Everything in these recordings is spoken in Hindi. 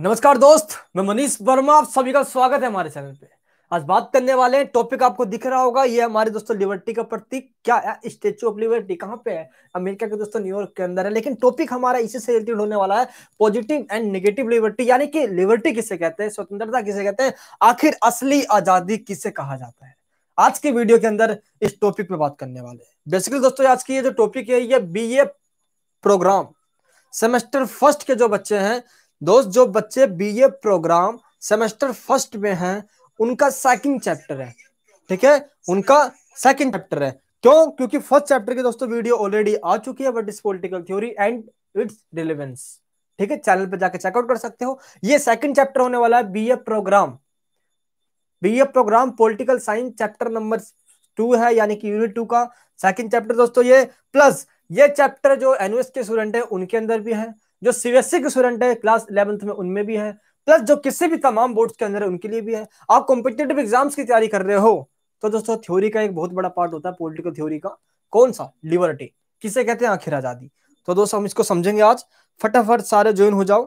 नमस्कार दोस्त मैं मनीष वर्मा आप सभी का स्वागत है हमारे चैनल पे आज बात करने वाले हैं टॉपिक आपको दिख रहा होगा ये हमारे दोस्तों लिबर्टी का प्रतीक क्या है स्टेच्यू ऑफ लिबर्टी कहाँ पे है अमेरिका के दोस्तों न्यूयॉर्क के अंदर है लेकिन टॉपिक हमारा इसी से रिलेटेड होने वाला है पॉजिटिव एंड नेगेटिव लिबर्टी यानी कि लिबर्टी किसे कहते हैं स्वतंत्रता किसे कहते हैं आखिर असली आजादी किसे कहा जाता है आज के वीडियो के अंदर इस टॉपिक पे बात करने वाले हैं बेसिकली दोस्तों आज की ये जो टॉपिक है ये बी प्रोग्राम सेमेस्टर फर्स्ट के जो बच्चे हैं दोस्त जो बच्चे बीए प्रोग्राम सेमेस्टर फर्स्ट में हैं उनका सेकंड चैप्टर है ठीक है उनका सेकंड चैप्टर है क्यों क्योंकि फर्स्ट चैप्टर की दोस्तों वीडियो ऑलरेडी आ चुकी है बट इस political theory and its relevance ठीक है चैनल पर जाकर चेकआउट कर सकते हो ये सेकंड चैप्टर होने वाला है BA programme BA programme political science chapter number two है यानी कि यूनिट टू का सेकंड चैप्टर दोस्तों ये प्लस ये चैप्टर जो एनुएस के स्टूडेंट है उनके अंदर भी है जो सीबीएसई e के स्टूडेंट है क्लास इलेवंथ में उनमें भी है प्लस जो किसी भी तमाम बोर्ड के अंदर है उनके लिए भी है आप कॉम्पिटेटिव एग्जाम्स की तैयारी कर रहे हो तो दोस्तों थ्योरी का एक बहुत बड़ा पार्ट होता है पोलिटिकल थ्योरी का कौन सा लिबर्टी किसे कहते हैं आखिर आजादी तो दोस्तों हम इसको समझेंगे आज फटाफट सारे ज्वाइन हो जाओ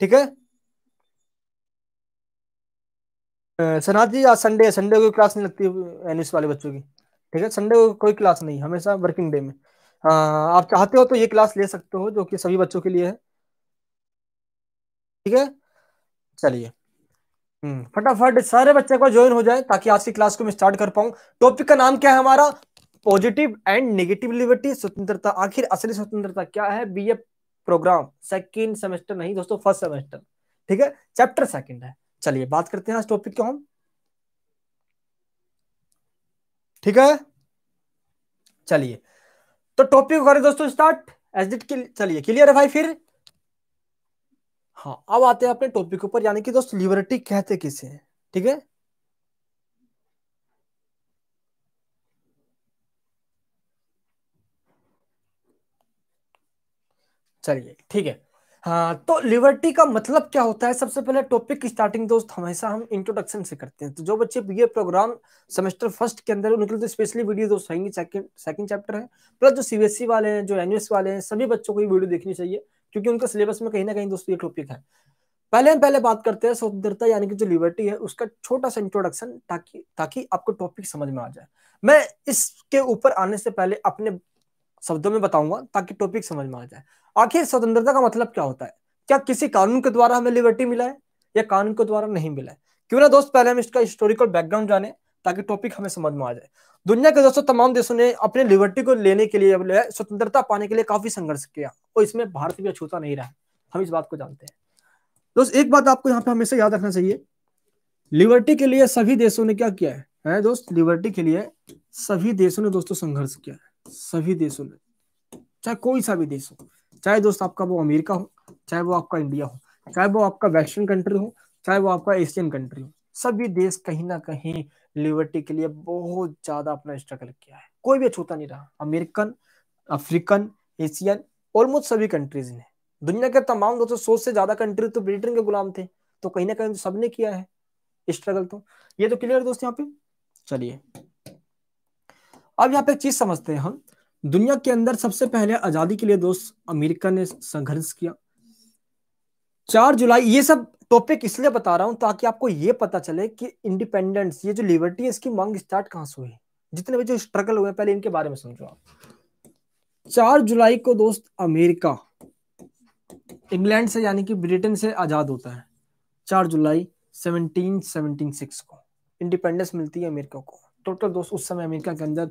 ठीक है सनाथ जी आज संडे संडे कोई क्लास नहीं लगती एनएस वाले बच्चों की ठीक है संडे को कोई क्लास नहीं हमेशा वर्किंग डे में हाँ, आप चाहते हो तो ये क्लास ले सकते हो जो कि सभी बच्चों के लिए है ठीक है चलिए हम्म, फटाफट सारे बच्चे को ज्वाइन हो जाए ताकि आज की क्लास को मैं स्टार्ट कर पाऊं टॉपिक का नाम क्या है हमारा पॉजिटिव एंड नेगेटिव लिबर्टी स्वतंत्रता आखिर असली स्वतंत्रता क्या है B A programme second semester नहीं दोस्तों फर्स्ट सेमेस्टर ठीक है चैप्टर सेकेंड है चलिए बात करते हैं आज टॉपिक के हम ठीक है चलिए तो टॉपिक करें दोस्तों स्टार्ट एसिड की चलिए क्लियर है भाई फिर हाँ अब आते हैं अपने टॉपिक ऊपर यानी कि दोस्त लिबर्टी कहते किसे ठीक है चलिए ठीक है हाँ तो लिबर्टी का मतलब क्या होता है सबसे पहले टॉपिक की स्टार्टिंग दोस्त हमेशा हम इंट्रोडक्शन से करते हैं तो जो बच्चे बी प्रोग्राम सेमेस्टर फर्स्ट के अंदर उनके लिए तो स्पेशली वीडियो दोस्त आएंगे सेकंड सेकंड चैप्टर है प्लस जो सीबीएसई e वाले हैं जो एनएस वाले हैं सभी बच्चों को ये वीडियो देखनी चाहिए क्योंकि उनका सिलेबस में कहीं ना कहीं दोस्तों ये टॉपिक है पहले हम पहले बात करते हैं स्वतंत्रता यानी कि जो लिबर्टी है उसका छोटा सा इंट्रोडक्शन ताकि ताकि आपको टॉपिक समझ में आ जाए मैं इसके ऊपर आने से पहले अपने शब्दों में बताऊंगा ताकि टॉपिक समझ में आ जाए आखिर स्वतंत्रता का मतलब क्या होता है क्या किसी कानून के द्वारा हमें लिबर्टी मिला है या कानून के द्वारा नहीं मिला है क्यों ना दोस्त पहले हम इसका हिस्टोरिकल बैकग्राउंड जाने ताकि टॉपिक हमें समझ में आ जाए दुनिया के दोस्तों तमाम देशों ने अपने लिबर्टी को लेने के लिए स्वतंत्रता पाने के लिए काफी संघर्ष किया और इसमें भारत भी अछूता नहीं रहा हम इस बात को जानते हैं दोस्त एक बात आपको यहाँ पे हमेशा याद रखना चाहिए लिबर्टी के लिए सभी देशों ने क्या किया है, है दोस्त लिबर्टी के लिए सभी देशों ने दोस्तों संघर्ष किया है सभी देशों ने चाहे कोई सा भी देश हो चाहे दोस्त आपका वो अमेरिका हो चाहे वो आपका इंडिया हो चाहे वो आपका वेस्टर्न कंट्री हो चाहे वो आपका एशियन कंट्री हो सभी देश कहीं ना कहीं लिबर्टी के लिए बहुत ज्यादा अपना स्ट्रगल किया है कोई भी अछूता नहीं रहा अमेरिकन अफ्रीकन एशियन ऑलमोस्ट सभी कंट्रीज ने दुनिया के तमाम दोस्तों सौ से ज्यादा कंट्री तो ब्रिटेन के गुलाम थे तो कहीं ना कहीं तो सबने किया है स्ट्रगल तो ये तो क्लियर दोस्त यहाँ पे चलिए अब यहाँ पे एक चीज समझते हैं हम दुनिया के अंदर सबसे पहले आजादी के लिए दोस्त अमेरिका ने संघर्ष किया चार जुलाई ये सब टॉपिक इसलिए बता रहा हूं ताकि आपको ये पता चले कि इंडिपेंडेंस ये जो लिबर्टी है इसकी मांग स्टार्ट कहां से हुई जितने भी जो स्ट्रगल हुए पहले इनके बारे में समझो आप चार जुलाई को दोस्त अमेरिका इंग्लैंड से यानी कि ब्रिटेन से आजाद होता है चार जुलाई सिक्स को इंडिपेंडेंस मिलती है अमेरिका को टोटल दोस्त उस समय अमेरिका के अंदर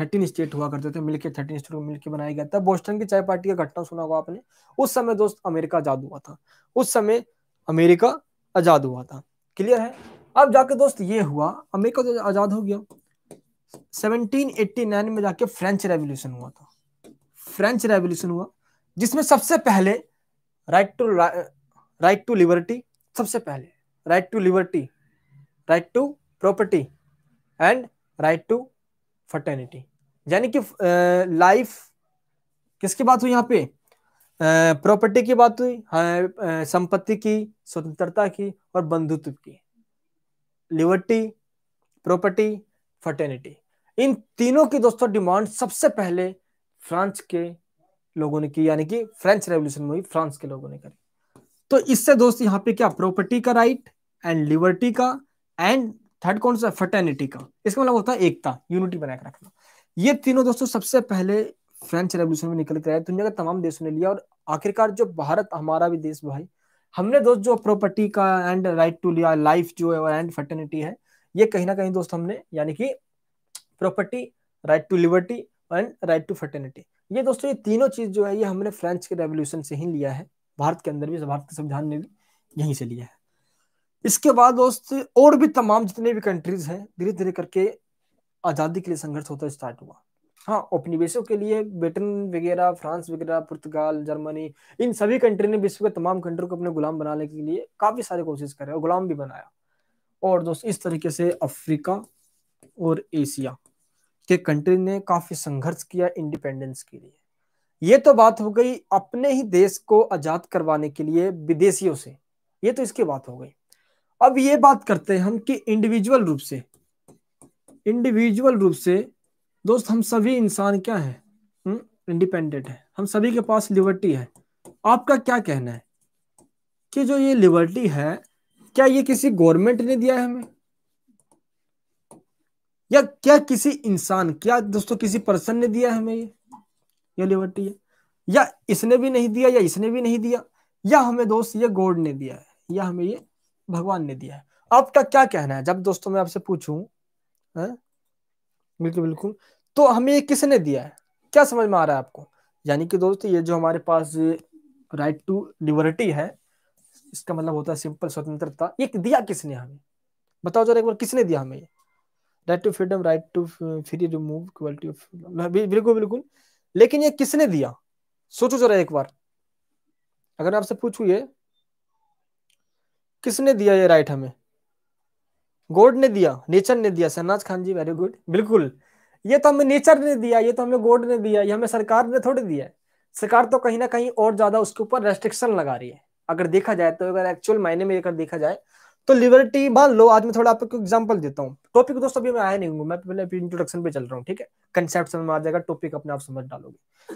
थर्टीन स्टेट हुआ करते थे मिलकर थर्टीन स्टेट मिलकर बनाया गया था बोस्टन की चाय पार्टी का घटना सुना होगा आपने उस समय दोस्त अमेरिका आजाद हुआ था उस समय अमेरिका आजाद हुआ था क्लियर है अब जाके दोस्त ये हुआ अमेरिका तो आजाद हो गया 1789 में जाके फ्रेंच रेवोल्यूशन हुआ था फ्रेंच रेवोल्यूशन हुआ जिसमें सबसे पहले right to right to liberty सबसे पहले right to liberty right to property and right to fraternity यानी कि लाइफ किसकी बात हुई यहाँ पे प्रॉपर्टी की बात हुई हाँ, संपत्ति की स्वतंत्रता की और बंधुत्व की लिबर्टी प्रॉपर्टी फर्टर्निटी इन तीनों की दोस्तों डिमांड सबसे पहले फ्रांस के लोगों ने की यानी कि फ्रेंच रेवोल्यूशन में हुई फ्रांस के लोगों ने करी तो इससे दोस्त यहाँ पे क्या प्रॉपर्टी का राइट एंड लिबर्टी का एंड थर्ड कौन सा फर्टर्निटी का इसका मतलब होता है एकता यूनिटी बनाकर रखना ये तीनों दोस्तों सबसे पहले फ्रेंच रेवोल्यूशन में निकल कर आए दुनिया के तमाम देशों ने लिया और आखिरकार जो भारत हमारा भी देश भाई हमने दोस्त जो प्रॉपर्टी का एंड राइट टू लिया लाइफ जो है एंड फर्टर्निटी है ये कहीं ना कहीं दोस्त हमने यानी कि property right to liberty and right to fraternity ये दोस्तों ये तीनों चीज जो है ये हमने फ्रेंच के रेवोल्यूशन से ही लिया है भारत के अंदर भी भारत के संविधान ने भी यहीं से लिया है इसके बाद दोस्त और भी तमाम जितने भी कंट्रीज हैं धीरे धीरे करके आज़ादी के लिए संघर्ष होता स्टार्ट हुआ हाँ उपनिवेशों के लिए ब्रिटेन वगैरह फ्रांस वगैरह पुर्तगाल जर्मनी इन सभी कंट्री ने विश्व के तमाम कंट्री को अपने गुलाम बनाने के लिए काफ़ी सारे कोशिश करे और गुलाम भी बनाया और दोस्त इस तरीके से अफ्रीका और एशिया के कंट्री ने काफ़ी संघर्ष किया इंडिपेंडेंस के लिए ये तो बात हो गई अपने ही देश को आज़ाद करवाने के लिए विदेशियों से ये तो इसकी बात हो गई अब ये बात करते हैं हम कि इंडिविजुअल रूप से इंडिविजुअल रूप से दोस्त हम सभी इंसान क्या है इंडिपेंडेंट है हम सभी के पास लिबर्टी है आपका क्या कहना है कि जो ये लिबर्टी है क्या ये किसी गवर्नमेंट ने दिया है हमें या क्या किसी इंसान क्या दोस्तों किसी पर्सन ने दिया है हमें ये ये लिबर्टी है या इसने भी नहीं दिया या इसने भी नहीं दिया या हमें दोस्त ये गॉड ने दिया है या हमें ये भगवान ने दिया है आपका क्या कहना है जब दोस्तों मैं आपसे पूछूं बिल्कुल बिल्कुल तो हमें ये किसने दिया है क्या समझ में आ रहा है आपको यानी कि दोस्तों ये जो हमारे पास राइट टू लिबर्टी है इसका मतलब होता है सिंपल स्वतंत्रता ये दिया किसने हमें बताओ जरा एक बार किसने दिया हमें right to freedom right to free remove quality of बिल्कुल बिल्कुल लेकिन ये किसने दिया सोचो जरा एक बार अगर आपसे पूछू ये किसने दिया ये राइट हमें गोड ने दिया नेचर ने दिया शहनाज खान जी वेरी गुड बिल्कुल ये तो हमें नेचर ने दिया ये तो हमें गोड ने दिया ये हमें सरकार ने थोड़ी दिया है सरकार तो कहीं ना कहीं और ज्यादा उसके ऊपर रेस्ट्रिक्शन लगा रही है अगर देखा जाए तो अगर एक्चुअल मायने में अगर देखा जाए तो लिबर्टी मान लो आज मैं थोड़ा आपको एग्जाम्पल देता हूँ टॉपिक दोस्तों अभी मैं आया नहीं हूँ मैं पहले इंट्रोडक्शन पे चल रहा हूँ ठीक है कंसेप्ट समझ में आ जाएगा टॉपिक अपने आप समझ डालोगे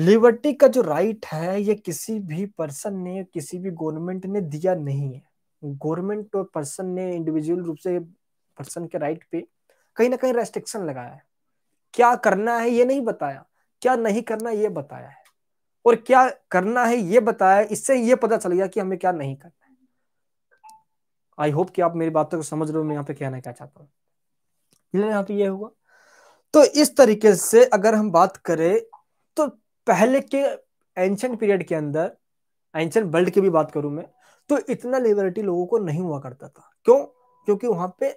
लिबर्टी का जो राइट है ये किसी भी पर्सन ने किसी भी गवर्नमेंट ने दिया नहीं है गवर्नमेंट और तो पर्सन ने इंडिविजुअल रूप से पर्सन के राइट पे कहीं ना कहीं रेस्ट्रिक्शन लगाया है क्या करना है ये नहीं बताया क्या नहीं करना ये बताया है और क्या करना है ये बताया इससे ये पता चल गया कि हमें क्या नहीं करना है आई होप कि आप मेरी बातों को समझ रहे हो मैं यहाँ पे कहना क्या चाहता हूँ यहाँ पे ये हुआ तो इस तरीके से अगर हम बात करें पहले के एंशंट पीरियड के अंदर एंशंट वर्ल्ड की भी बात करूं मैं तो इतना लिबर्टी लोगों को नहीं हुआ करता था क्यों क्योंकि वहां पे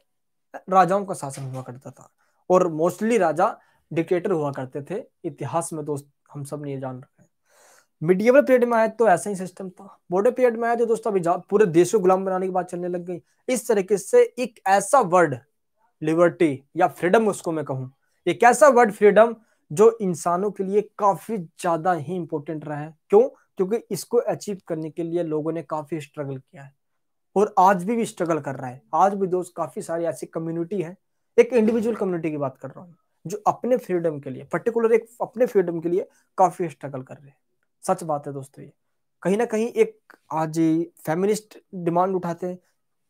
राजाओं का शासन हुआ करता था और मोस्टली राजा डिक्टेटर हुआ करते थे इतिहास में दोस्त हम सब ने ये जान रहे हैं मिडियवल पीरियड में आया तो ऐसा ही सिस्टम था बॉर्डर पीरियड में आया तो दोस्तों अभी पूरे देश को गुलाम बनाने की बात चलने लग गई इस तरीके से एक ऐसा वर्ड लिबर्टी या फ्रीडम उसको मैं कहूँ एक ऐसा वर्ड फ्रीडम जो इंसानों के लिए काफी ज्यादा ही इंपॉर्टेंट रहा है क्यों क्योंकि इसको अचीव करने के लिए लोगों ने काफी स्ट्रगल किया है और आज भी भी स्ट्रगल कर रहा है आज भी दोस्त काफी सारी ऐसी कम्युनिटी है एक इंडिविजुअल कम्युनिटी की बात कर रहा हूँ जो अपने फ्रीडम के लिए पर्टिकुलर एक अपने फ्रीडम के लिए काफी स्ट्रगल कर रहे हैं सच बात है दोस्तों ये कहीं ना कहीं एक आज फेमिनिस्ट डिमांड उठाते हैं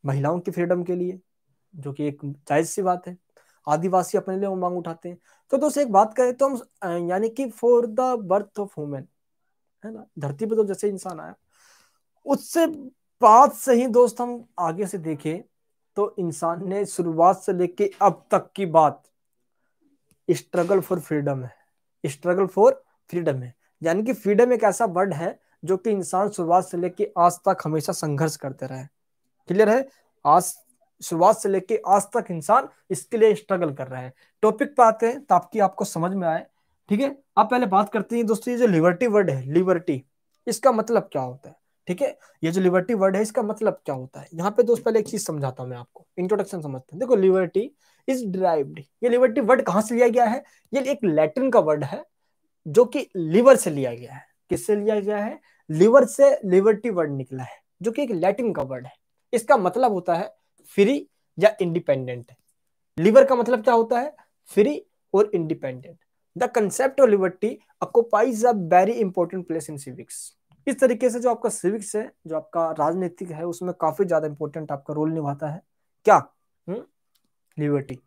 महिलाओं की फ्रीडम के लिए जो कि एक जायज सी बात है आदिवासी अपने लिए उमंग उठाते हैं तो दोस्तों एक बात करें तो हम यानी कि for the birth of women है ना धरती पर तो जैसे इंसान आया उससे बात से ही दोस्त हम आगे से देखें तो इंसान ने शुरुआत से लेके अब तक की बात स्ट्रगल फॉर फ्रीडम है स्ट्रगल फॉर फ्रीडम है यानी कि फ्रीडम एक ऐसा वर्ड है जो कि इंसान शुरुआत से लेके आज तक हमेशा संघर्ष करते रहे क्लियर है आज शुरुआत से लेके आज तक इंसान इसके लिए स्ट्रगल कर रहा है टॉपिक पे आते हैं ताकि आपको समझ में आए ठीक है आप पहले बात करते हैं दोस्तों ये जो लिबर्टी वर्ड है लिबर्टी इसका मतलब क्या होता है ठीक है ये जो लिबर्टी वर्ड है इसका मतलब क्या होता है यहाँ पे दोस्त पहले एक चीज समझाता हूँ मैं आपको इंट्रोडक्शन समझते हैं देखो लिबर्टी इज डिराइव्ड ये लिबर्टी वर्ड कहाँ से लिया गया है ये एक लैटिन का वर्ड है जो कि लिवर से लिया गया है किससे लिया गया है लिवर से लिबर्टी वर्ड निकला है जो कि एक लैटिन का वर्ड है इसका मतलब होता है फ्री या इंडिपेंडेंट है लिबर का मतलब क्या होता है फ्री और independent the concept of liberty occupies a very important place in civics इस तरीके से जो आपका सिविक्स है जो आपका राजनीतिक है उसमें काफी ज्यादा इंपॉर्टेंट आपका रोल निभाता है क्या हम्म? लिबर्टी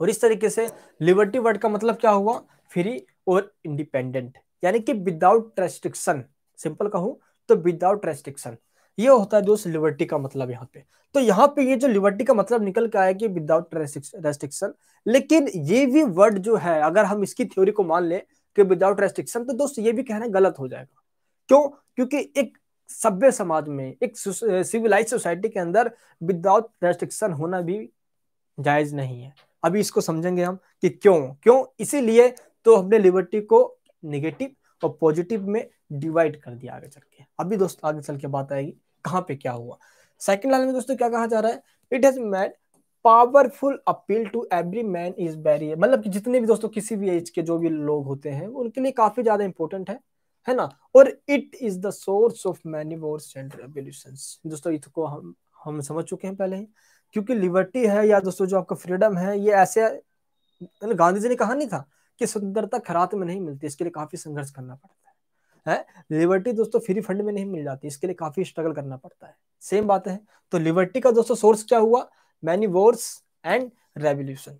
और इस तरीके से लिबर्टी वर्ड का मतलब क्या हुआ फ्री और इंडिपेंडेंट यानी कि विदाउट रेस्ट्रिक्शन सिंपल कहूं तो विदाउट रेस्ट्रिक्शन ये होता है दोस्त लिबर्टी का मतलब यहाँ पे तो यहाँ पे ये जो लिबर्टी का मतलब निकल के आया कि विदाउट रेस्ट्रिक्शन लेकिन ये भी वर्ड जो है अगर हम इसकी थ्योरी को मान ले कि विदाउट रेस्ट्रिक्शन तो दोस्त ये भी कहना गलत हो जाएगा क्यों क्योंकि एक सभ्य समाज में एक सिविलाइज सोसाइटी के अंदर विदाउट रेस्ट्रिक्शन होना भी जायज नहीं है अभी इसको समझेंगे हम कि क्यों क्यों इसीलिए तो हमने लिबर्टी को निगेटिव और पॉजिटिव में डिवाइड कर दिया आगे चल के अभी दोस्त आगे चल के बात आएगी कहाँ पे क्या हुआ सेकंड लाइन में दोस्तों क्या कहा जा रहा है it has made powerful appeal to every man is very मतलब कि जितने भी दोस्तों किसी भी एज के जो भी लोग होते हैं उनके लिए काफी ज्यादा इंपॉर्टेंट है है ना और it is the source of many more central दोस्तों इसको हम हम समझ चुके हैं पहले ही क्योंकि लिबर्टी है या दोस्तों जो आपका फ्रीडम है ये ऐसे मतलब गांधी जी ने कहा नहीं था कि स्वतंत्रता खरात में नहीं मिलती इसके लिए काफी संघर्ष करना पड़ता है है लिबर्टी दोस्तों फ्री फंड में नहीं मिल जाती इसके लिए काफी स्ट्रगल करना पड़ता है सेम बात है तो लिबर्टी का दोस्तों सोर्स क्या हुआ many wars and revolution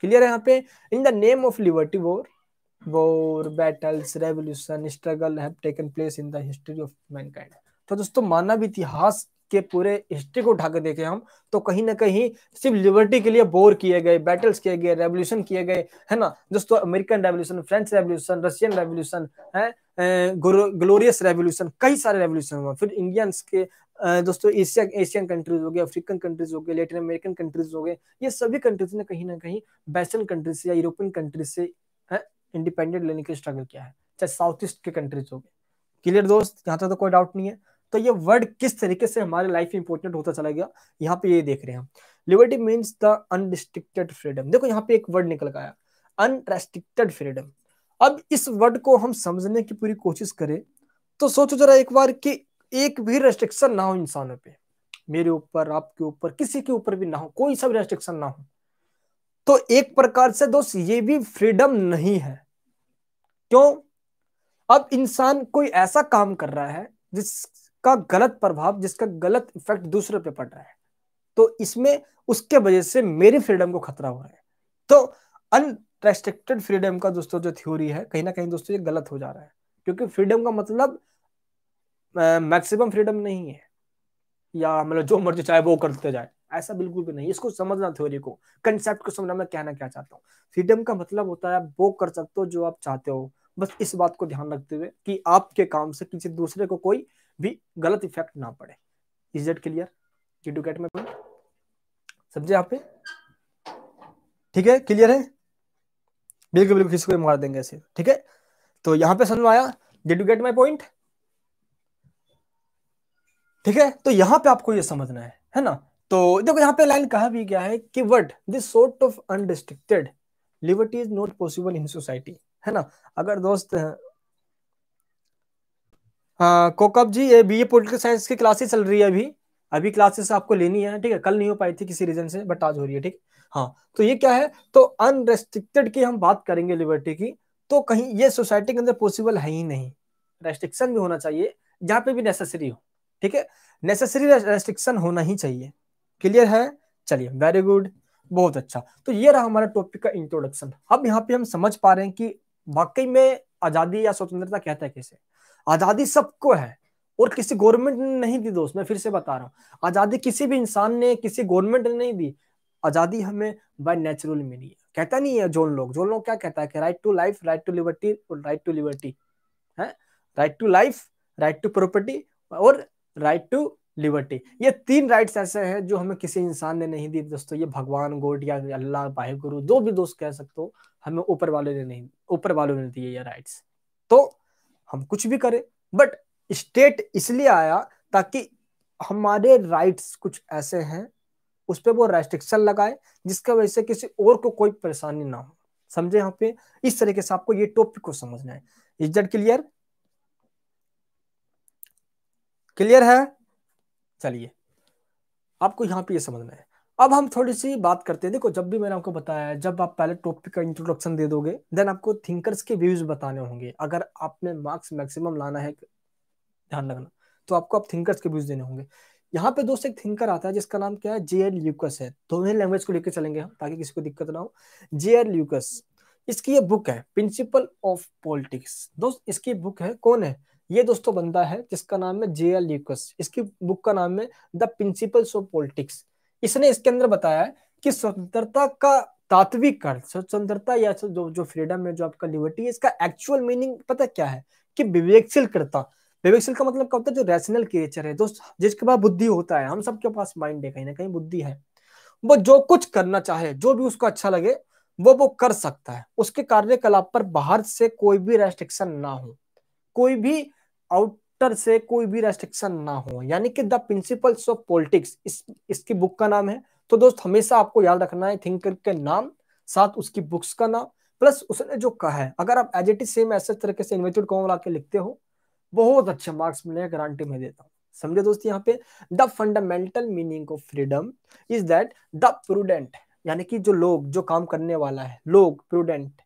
clear है यहाँ पे in the name of liberty war war battles revolution struggle place in दिस्ट्री हिस्ट्री ऑफ काइंड तो दोस्तों मानव इतिहास के पूरे हिस्ट्री को उठा देखें देखे हम तो कहीं ना कहीं सिर्फ लिबर्टी के लिए बोर किए गए बैटल्स किए गए रेवोल्यूशन किए गए है ना दोस्तों American revolution French revolution Russian revolution है ग्लोरियस रेवोल्यूशन कई सारे रेवोल्यूशन हुआ फिर इंडियंस के दोस्तों एशिया एशियन कंट्रीज हो गए अफ्रीकन कंट्रीज हो गए लेटिन अमेरिकन कंट्रीज हो गए ये सभी कंट्रीज ने कहीं ना कहीं वेस्टर्न कंट्रीज से या यूरोपियन कंट्रीज से इंडिपेंडेंट लेने के स्ट्रगल किया है चाहे साउथ ईस्ट के कंट्रीज हो गए क्लियर दोस्त यहाँ तक तो कोई डाउट नहीं है तो ये वर्ड किस तरीके से हमारे लाइफ में इंपॉर्टेंट होता चला गया यहाँ पे ये देख रहे हैं हम liberty means the unrestricted freedom देखो यहाँ पे एक वर्ड निकल गया अनरेस्ट्रिक्टेड फ्रीडम अब इस वर्ड को हम समझने की पूरी कोशिश करें तो सोचो जरा एक बार कि एक भी रेस्ट्रिक्शन ना हो इंसानों पे मेरे ऊपर आपके ऊपर किसी के ऊपर भी ना हो कोई सा रेस्ट्रिक्शन ना हो तो एक प्रकार से दोस्त ये भी फ्रीडम नहीं है क्यों अब इंसान कोई ऐसा काम कर रहा है जिसका गलत प्रभाव जिसका गलत इफेक्ट दूसरे पे पड़ रहा है तो इसमें उसके वजह से मेरी फ्रीडम को खतरा हो रहा है तो रेस्ट्रिक्टेड फ्रीडम का दोस्तों जो थ्योरी है कहीं ना कहीं दोस्तों ये गलत हो जा रहा है क्योंकि फ्रीडम का मतलब मैक्सिमम फ्रीडम नहीं है या मतलब जो मर्जी चाहे वो करते जाए ऐसा बिल्कुल भी नहीं इसको समझना थ्योरी को कंसेप्ट को समझना मैं कहना क्या चाहता हूँ फ्रीडम का मतलब होता है आप वो कर सकते हो जो आप चाहते हो बस इस बात को ध्यान रखते हुए कि आपके काम से किसी दूसरे को कोई भी गलत इफेक्ट ना पड़े is that clear you to get my समझे आप ठीक है क्लियर है बिल्कुल बिल्कुल किसी को मार देंगे ऐसे ठीक है तो यहाँ पे समझ में आया did you get my point ठीक है तो यहाँ पे आपको ये समझना है है ना तो देखो यहाँ पे लाइन कहा भी गया है कि what this sort of unrestricted liberty is not possible in society है ना अगर दोस्त हाँ, कोकअप जी ये बी ए पोलिटिकल साइंस की क्लासेस चल रही है अभी अभी क्लासेस आपको लेनी है ठीक है कल नहीं हो पाई थी किसी रीजन से बट आज हो रही है ठीक हाँ तो ये क्या है तो अनरेस्ट्रिक्टेड की हम बात करेंगे लिबर्टी की तो कहीं ये सोसाइटी के अंदर पॉसिबल है ही नहीं रेस्ट्रिक्शन भी होना चाहिए जहां पे भी नेसेसरी हो ठीक है नेसेसरी रेस्ट्रिक्शन होना ही चाहिए क्लियर है चलिए वेरी गुड बहुत अच्छा तो ये रहा हमारा टॉपिक का इंट्रोडक्शन अब यहाँ पे हम समझ पा रहे हैं कि वाकई में आजादी या स्वतंत्रता कहता है कैसे आजादी सबको है और किसी गवर्नमेंट ने नहीं दी दोस्त मैं फिर से बता रहा हूँ आजादी किसी भी इंसान ने किसी गवर्नमेंट ने नहीं दी आज़ादी हमें बाय नेचुरल मिली है कहता नहीं है जोन लोग जोन लोग क्या कहता है कि right to life right to liberty और राइट टू लिबर्टी है right to life right to property और राइट टू लिबर्टी ये तीन राइट्स ऐसे हैं जो हमें किसी इंसान ने नहीं दी दोस्तों ये भगवान गोड या अल्लाह भाई गुरु जो भी दोस्त कह सकते हो हमें ऊपर वालों ने नहीं ऊपर वालों ने दिए ये राइट्स तो हम कुछ भी करें बट स्टेट इसलिए आया ताकि हमारे राइट्स कुछ ऐसे हैं उस पर वो रेस्ट्रिक्शन लगाए जिसके वजह से किसी और को कोई परेशानी ना हो समझे यहाँ पे इस तरीके से आपको ये टॉपिक को समझना है इज दट क्लियर क्लियर है चलिए आपको यहाँ पे ये समझना है अब हम थोड़ी सी बात करते हैं देखो जब भी मैंने आपको बताया जब आप पहले टॉपिक का इंट्रोडक्शन दे दोगे देन आपको थिंकर्स के व्यूज बताने होंगे अगर आपने मार्क्स मैक्सिमम लाना है ध्यान रखना तो आपको आप थिंकर्स के व्यूज देने होंगे यहाँ पे दोस्त एक थिंकर आता है जिसका नाम क्या है जे एल ल्यूकस है दोनों लैंग्वेज को लेकर चलेंगे हम ताकि किसी को दिक्कत ना हो जे एल ल्यूकस इसकी ये बुक है प्रिंसिपल ऑफ पॉलिटिक्स दोस्त इसकी बुक है कौन है ये दोस्तों बंदा है जिसका नाम है जे एल ल्यूकस इसकी बुक का नाम है द प्रिंसिपल्स ऑफ पॉलिटिक्स इसने इसके अंदर बताया है कि स्वतंत्रता का तात्विक अर्थ स्वतंत्रता या जो जो फ्रीडम है जो आपका लिबर्टी है इसका एक्चुअल मीनिंग पता क्या है कि विवेकशील करता विवेकशील का मतलब क्या होता है जो रैशनल क्रिएचर है दोस्त जिसके पास बुद्धि होता है हम सबके पास माइंड है कहीं ना कहीं बुद्धि है वो जो कुछ करना चाहे जो भी उसको अच्छा लगे वो वो कर सकता है उसके कार्यकलाप पर बाहर से कोई भी रेस्ट्रिक्शन ना हो कोई भी आउटर से कोई भी रेस्ट्रिक्शन ना हो यानी कि द प्रिंसिपल्स ऑफ पॉलिटिक्स इसकी बुक का नाम है तो दोस्त हमेशा आपको याद रखना है थिंकर के नाम साथ उसकी बुक्स का नाम प्लस उसने जो कहा है अगर आप एज इट इज सेम ऐसे तरीके से इन्वेटेड कॉम ला के लिखते हो बहुत अच्छे मार्क्स मिले गारंटी में देता हूँ समझे दोस्त यहाँ पे the fundamental meaning of freedom is that the prudent यानी कि जो लोग जो काम करने वाला है लोग prudent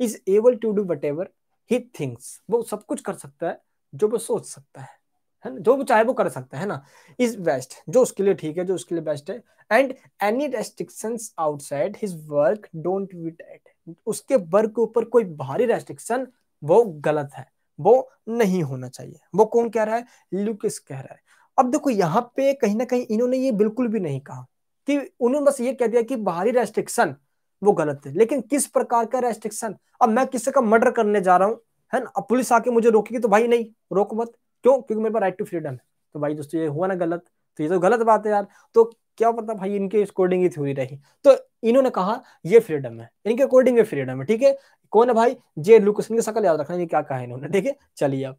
is able to do whatever he things वो सब कुछ कर सकता है जो वो सोच सकता है है ना जो वो चाहे वो कर सकता है ना इज बेस्ट जो उसके लिए ठीक है जो उसके लिए बेस्ट है and any restriction outside his work don't be tight उसके वर्क के ऊपर कोई भारी रेस्ट्रिक्शन वो गलत है वो नहीं होना चाहिए वो कौन कह रहा है ल्यूकिस कह रहा है अब देखो यहाँ पे कहीं ना कहीं इन्होंने ये बिल्कुल भी नहीं कहा कि उन्होंने बस ये कह दिया कि बाहरी रेस्ट्रिक्शन वो गलत है लेकिन किस प्रकार का रेस्ट्रिक्शन अब मैं किसी का मर्डर करने जा रहा हूँ है ना अब पुलिस आके मुझे रोकेगी तो भाई नहीं रोक मत क्यों क्योंकि मेरे पास राइट टू फ्रीडम है तो भाई दोस्तों ये हुआ ना गलत तो ये तो गलत बात है यार तो क्या पता भाई इनके अकॉर्डिंग ही थ्योरी रही तो इन्होंने कहा ये फ्रीडम है इनके अकॉर्डिंग ये फ्रीडम है ठीक है कौन है भाई जे लुकसन की शक्ल याद रखना ये क्या कहा इन्होंने ठीक है चलिए अब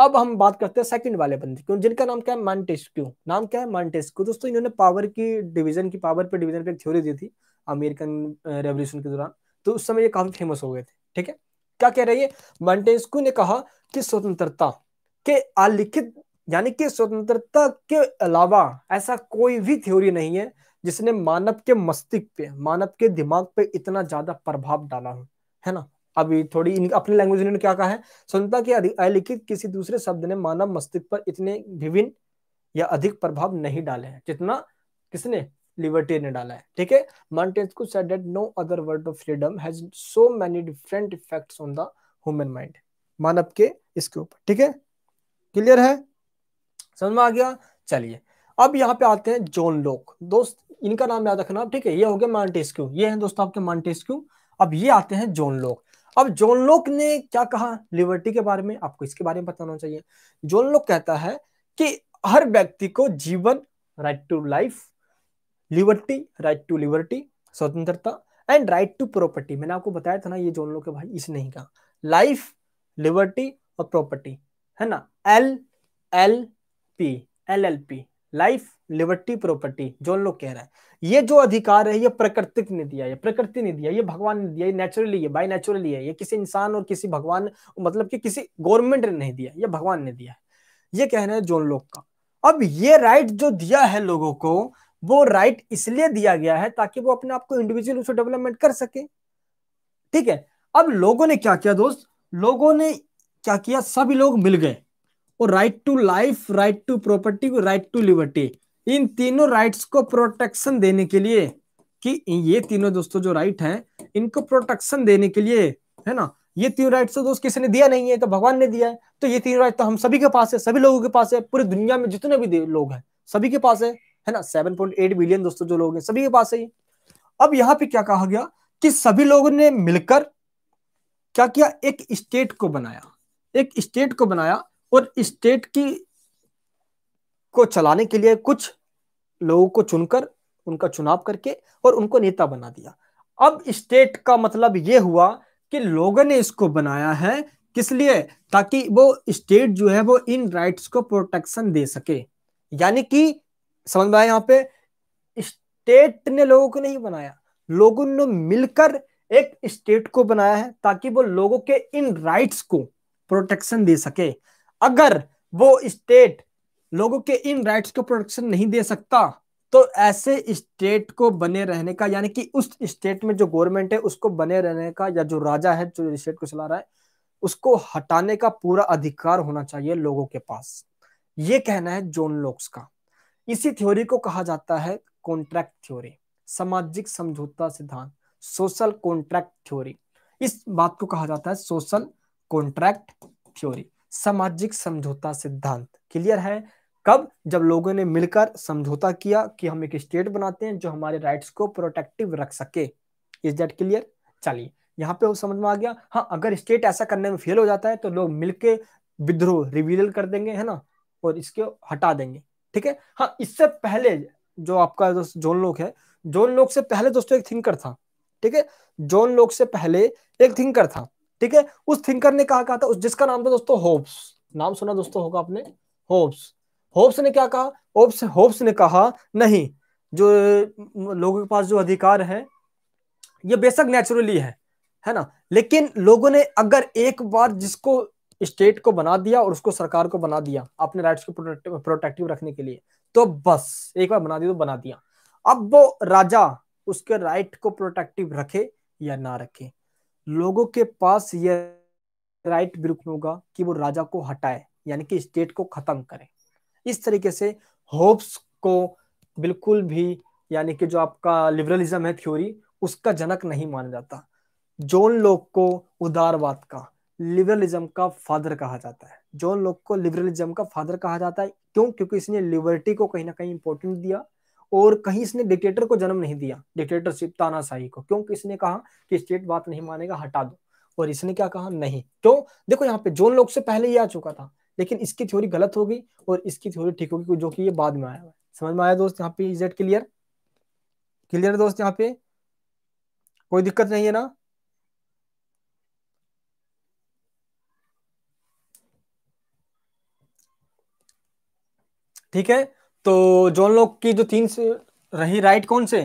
अब हम बात करते हैं सेकंड वाले बंदे की जिनका नाम क्या है मांटेस्क्यू नाम क्या है मॉन्टेस्क्यू दोस्तों इन्होंने पावर की डिवीजन की पावर पे डिवीजन पे एक थ्योरी दी थी अमेरिकन रेवोल्यूशन uh, के दौरान तो उस समय ये काफी फेमस हो गए थे ठीक है क्या कह रही है मांटेस्क्यू ने कहा कि स्वतंत्रता के अलिखित यानी कि स्वतंत्रता के अलावा ऐसा कोई भी थ्योरी नहीं है जिसने मानव के मस्तिष्क पे मानव के दिमाग पे इतना ज्यादा प्रभाव डाला हो है ना अभी थोड़ी अपने लैंग्वेज उन्होंने क्या कहा है स्वतंत्रता के अलिखित किसी दूसरे शब्द ने मानव मस्तिष्क पर इतने विभिन्न या अधिक प्रभाव नहीं डाले हैं जितना किसने लिबर्टी ने डाला है ठीक है Montesquieu said that no other word of freedom has so many different effects on the human mind मानव के इसके ऊपर ठीक है क्लियर है समझ में आ गया चलिए अब यहाँ पे आते हैं जॉन लोक दोस्त इनका नाम याद रखना ठीक है ये हो गया मॉन्टेस्क्यू ये है दोस्तों आपके मॉन्टेस्क्यू अब ये आते हैं जोन लोक अब जोन लोक ने क्या कहा लिबर्टी के बारे में आपको इसके बारे में बताना चाहिए जोन लोक कहता है कि हर व्यक्ति को जीवन right to life liberty right to liberty स्वतंत्रता एंड राइट टू प्रॉपर्टी मैंने आपको बताया था ना ये जोन लोक के भाई इसने ही कहा लाइफ लिबर्टी और प्रॉपर्टी है ना L L P L L P life liberty property जो उन लोग कह रहे हैं ये जो अधिकार है ये प्रकृतिक ने दिया है प्रकृति ने दिया ये भगवान ने दिया ये नेचुरली है बाई नेचुरली है ये किसी इंसान और किसी भगवान मतलब कि किसी गवर्नमेंट ने नहीं दिया ये भगवान ने दिया है ये कहना है जॉन लोग का अब ये राइट जो दिया है लोगों को वो राइट इसलिए दिया गया है ताकि वो अपने आप को इंडिविजुअल उसे डेवलपमेंट कर सके ठीक है अब लोगों ने क्या किया दोस्त लोगों ने क्या किया सभी लोग मिल गए और right to life right to property right to liberty इन तीनों राइट्स को प्रोटेक्शन देने के लिए कि ये तीनों दोस्तों जो राइट हैं इनको प्रोटेक्शन देने के लिए है ना ये तीनों राइट तो दोस्त किसी ने दिया नहीं है तो भगवान ने दिया है तो ये तीनों राइट तो हम सभी के पास है सभी लोगों के पास है पूरी दुनिया में जितने भी लोग हैं सभी के पास है है ना एट बिलियन दोस्तों जो लोग हैं सभी के पास है अब यहाँ पे क्या कहा गया कि सभी लोगों ने मिलकर क्या किया एक स्टेट को बनाया एक स्टेट को बनाया और स्टेट की को चलाने के लिए कुछ लोगों को चुनकर उनका चुनाव करके और उनको नेता बना दिया अब स्टेट का मतलब ये हुआ कि लोगों ने इसको बनाया है किस लिए ताकि वो स्टेट जो है वो इन राइट्स को प्रोटेक्शन दे सके यानी कि समझ में आया यहाँ पे स्टेट ने लोगों को नहीं बनाया लोगों ने मिलकर एक स्टेट को बनाया है ताकि वो लोगों के इन राइट्स को प्रोटेक्शन दे सके अगर वो स्टेट लोगों के इन राइट्स को प्रोटेक्शन नहीं दे सकता तो ऐसे स्टेट को बने रहने का यानी कि उस स्टेट में जो गवर्नमेंट है उसको बने रहने का या जो राजा है जो स्टेट को चला रहा है उसको हटाने का पूरा अधिकार होना चाहिए लोगों के पास ये कहना है जोन लोक्स का इसी थ्योरी को कहा जाता है कॉन्ट्रैक्ट थ्योरी सामाजिक समझौता सिद्धांत सोशल कॉन्ट्रैक्ट थ्योरी इस बात को कहा जाता है सोशल कॉन्ट्रैक्ट थ्योरी सामाजिक समझौता सिद्धांत क्लियर है कब जब लोगों ने मिलकर समझौता किया कि हम एक स्टेट बनाते हैं जो हमारे राइट्स को प्रोटेक्टिव रख सके इज दैट क्लियर चलिए यहाँ पे वो समझ में आ गया हाँ अगर स्टेट ऐसा करने में फेल हो जाता है तो लोग मिलके विद्रोह रिवील कर देंगे है ना और इसको हटा देंगे ठीक है हाँ इससे पहले जो आपका जोन लोक है जोन लोक से पहले दोस्तों एक थिंकर था ठीक है जोन लोक से पहले एक थिंकर था ठीक है उस थिंकर ने कहा कहा था उस जिसका नाम था दोस्तों होप्स नाम सुना दोस्तों होगा आपने होप्स होप्स ने क्या कहा होप्स होप्स ने कहा नहीं जो लोगों के पास जो अधिकार है ये बेशक नेचुरली है है ना लेकिन लोगों ने अगर एक बार जिसको स्टेट को बना दिया और उसको सरकार को बना दिया अपने राइट्स को प्रोटेक्टिव प्रोटेक्टिव रखने के लिए तो बस एक बार बना दिया तो बना दिया अब वो राजा उसके राइट को प्रोटेक्टिव रखे या ना रखे लोगों के पास ये राइट बिल्कुल होगा कि वो राजा को हटाए यानी कि स्टेट को खत्म करे इस तरीके से होप्स को बिल्कुल भी यानी कि जो आपका लिबरलिज्म है थ्योरी उसका जनक नहीं माना जाता जोन लोक को उदारवाद का लिबरलिज्म का फादर कहा जाता है जोन लोक को लिबरलिज्म का फादर कहा जाता है क्यों क्योंकि इसने लिबर्टी को कहीं ना कहीं इंपोर्टेंट दिया और कहीं इसने डिक्टेटर को जन्म नहीं दिया डिक्टेटरशिप तानाशाही को क्योंकि इसने कहा कि स्टेट बात नहीं मानेगा हटा दो और इसने क्या कहा नहीं क्यों तो देखो यहाँ पे जोन लोग से पहले ही आ चुका था लेकिन इसकी थ्योरी गलत होगी और इसकी थ्योरी ठीक होगी जो कि ये बाद में आया हुआ समझ में आया दोस्त यहाँ पे इज एट क्लियर क्लियर दोस्त यहाँ पे कोई दिक्कत नहीं है ना ठीक है तो जॉन लोग की जो तीन से रही राइट कौन से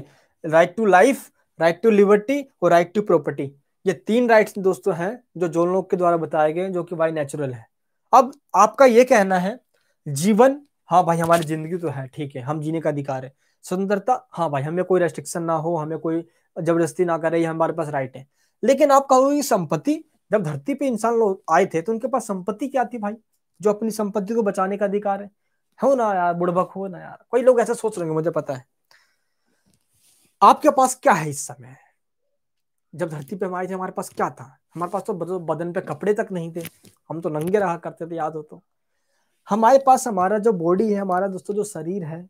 right to life right to liberty और राइट टू प्रॉपर्टी ये तीन राइट्स दोस्तों हैं जो जॉन लोग के द्वारा बताए गए जो कि भाई नेचुरल है अब आपका ये कहना है जीवन हाँ भाई हमारी जिंदगी तो है ठीक है हम जीने का अधिकार है स्वतंत्रता हाँ भाई हमें कोई रेस्ट्रिक्शन ना हो हमें कोई जबरदस्ती ना करे ये हमारे पास राइट है लेकिन आप कहोगे संपत्ति जब धरती पे इंसान लोग आए थे तो उनके पास संपत्ति क्या थी भाई जो अपनी संपत्ति को बचाने का अधिकार है हो ना यार बुड़बक हो ना यार कोई लोग ऐसा सोच रहे होंगे मुझे पता है आपके पास क्या है इस समय जब धरती पे हम आए थे हमारे पास क्या था हमारे पास तो बदन पे कपड़े तक नहीं थे हम तो नंगे रहा करते थे याद हो तो हमारे पास हमारा जो बॉडी है हमारा दोस्तों जो शरीर है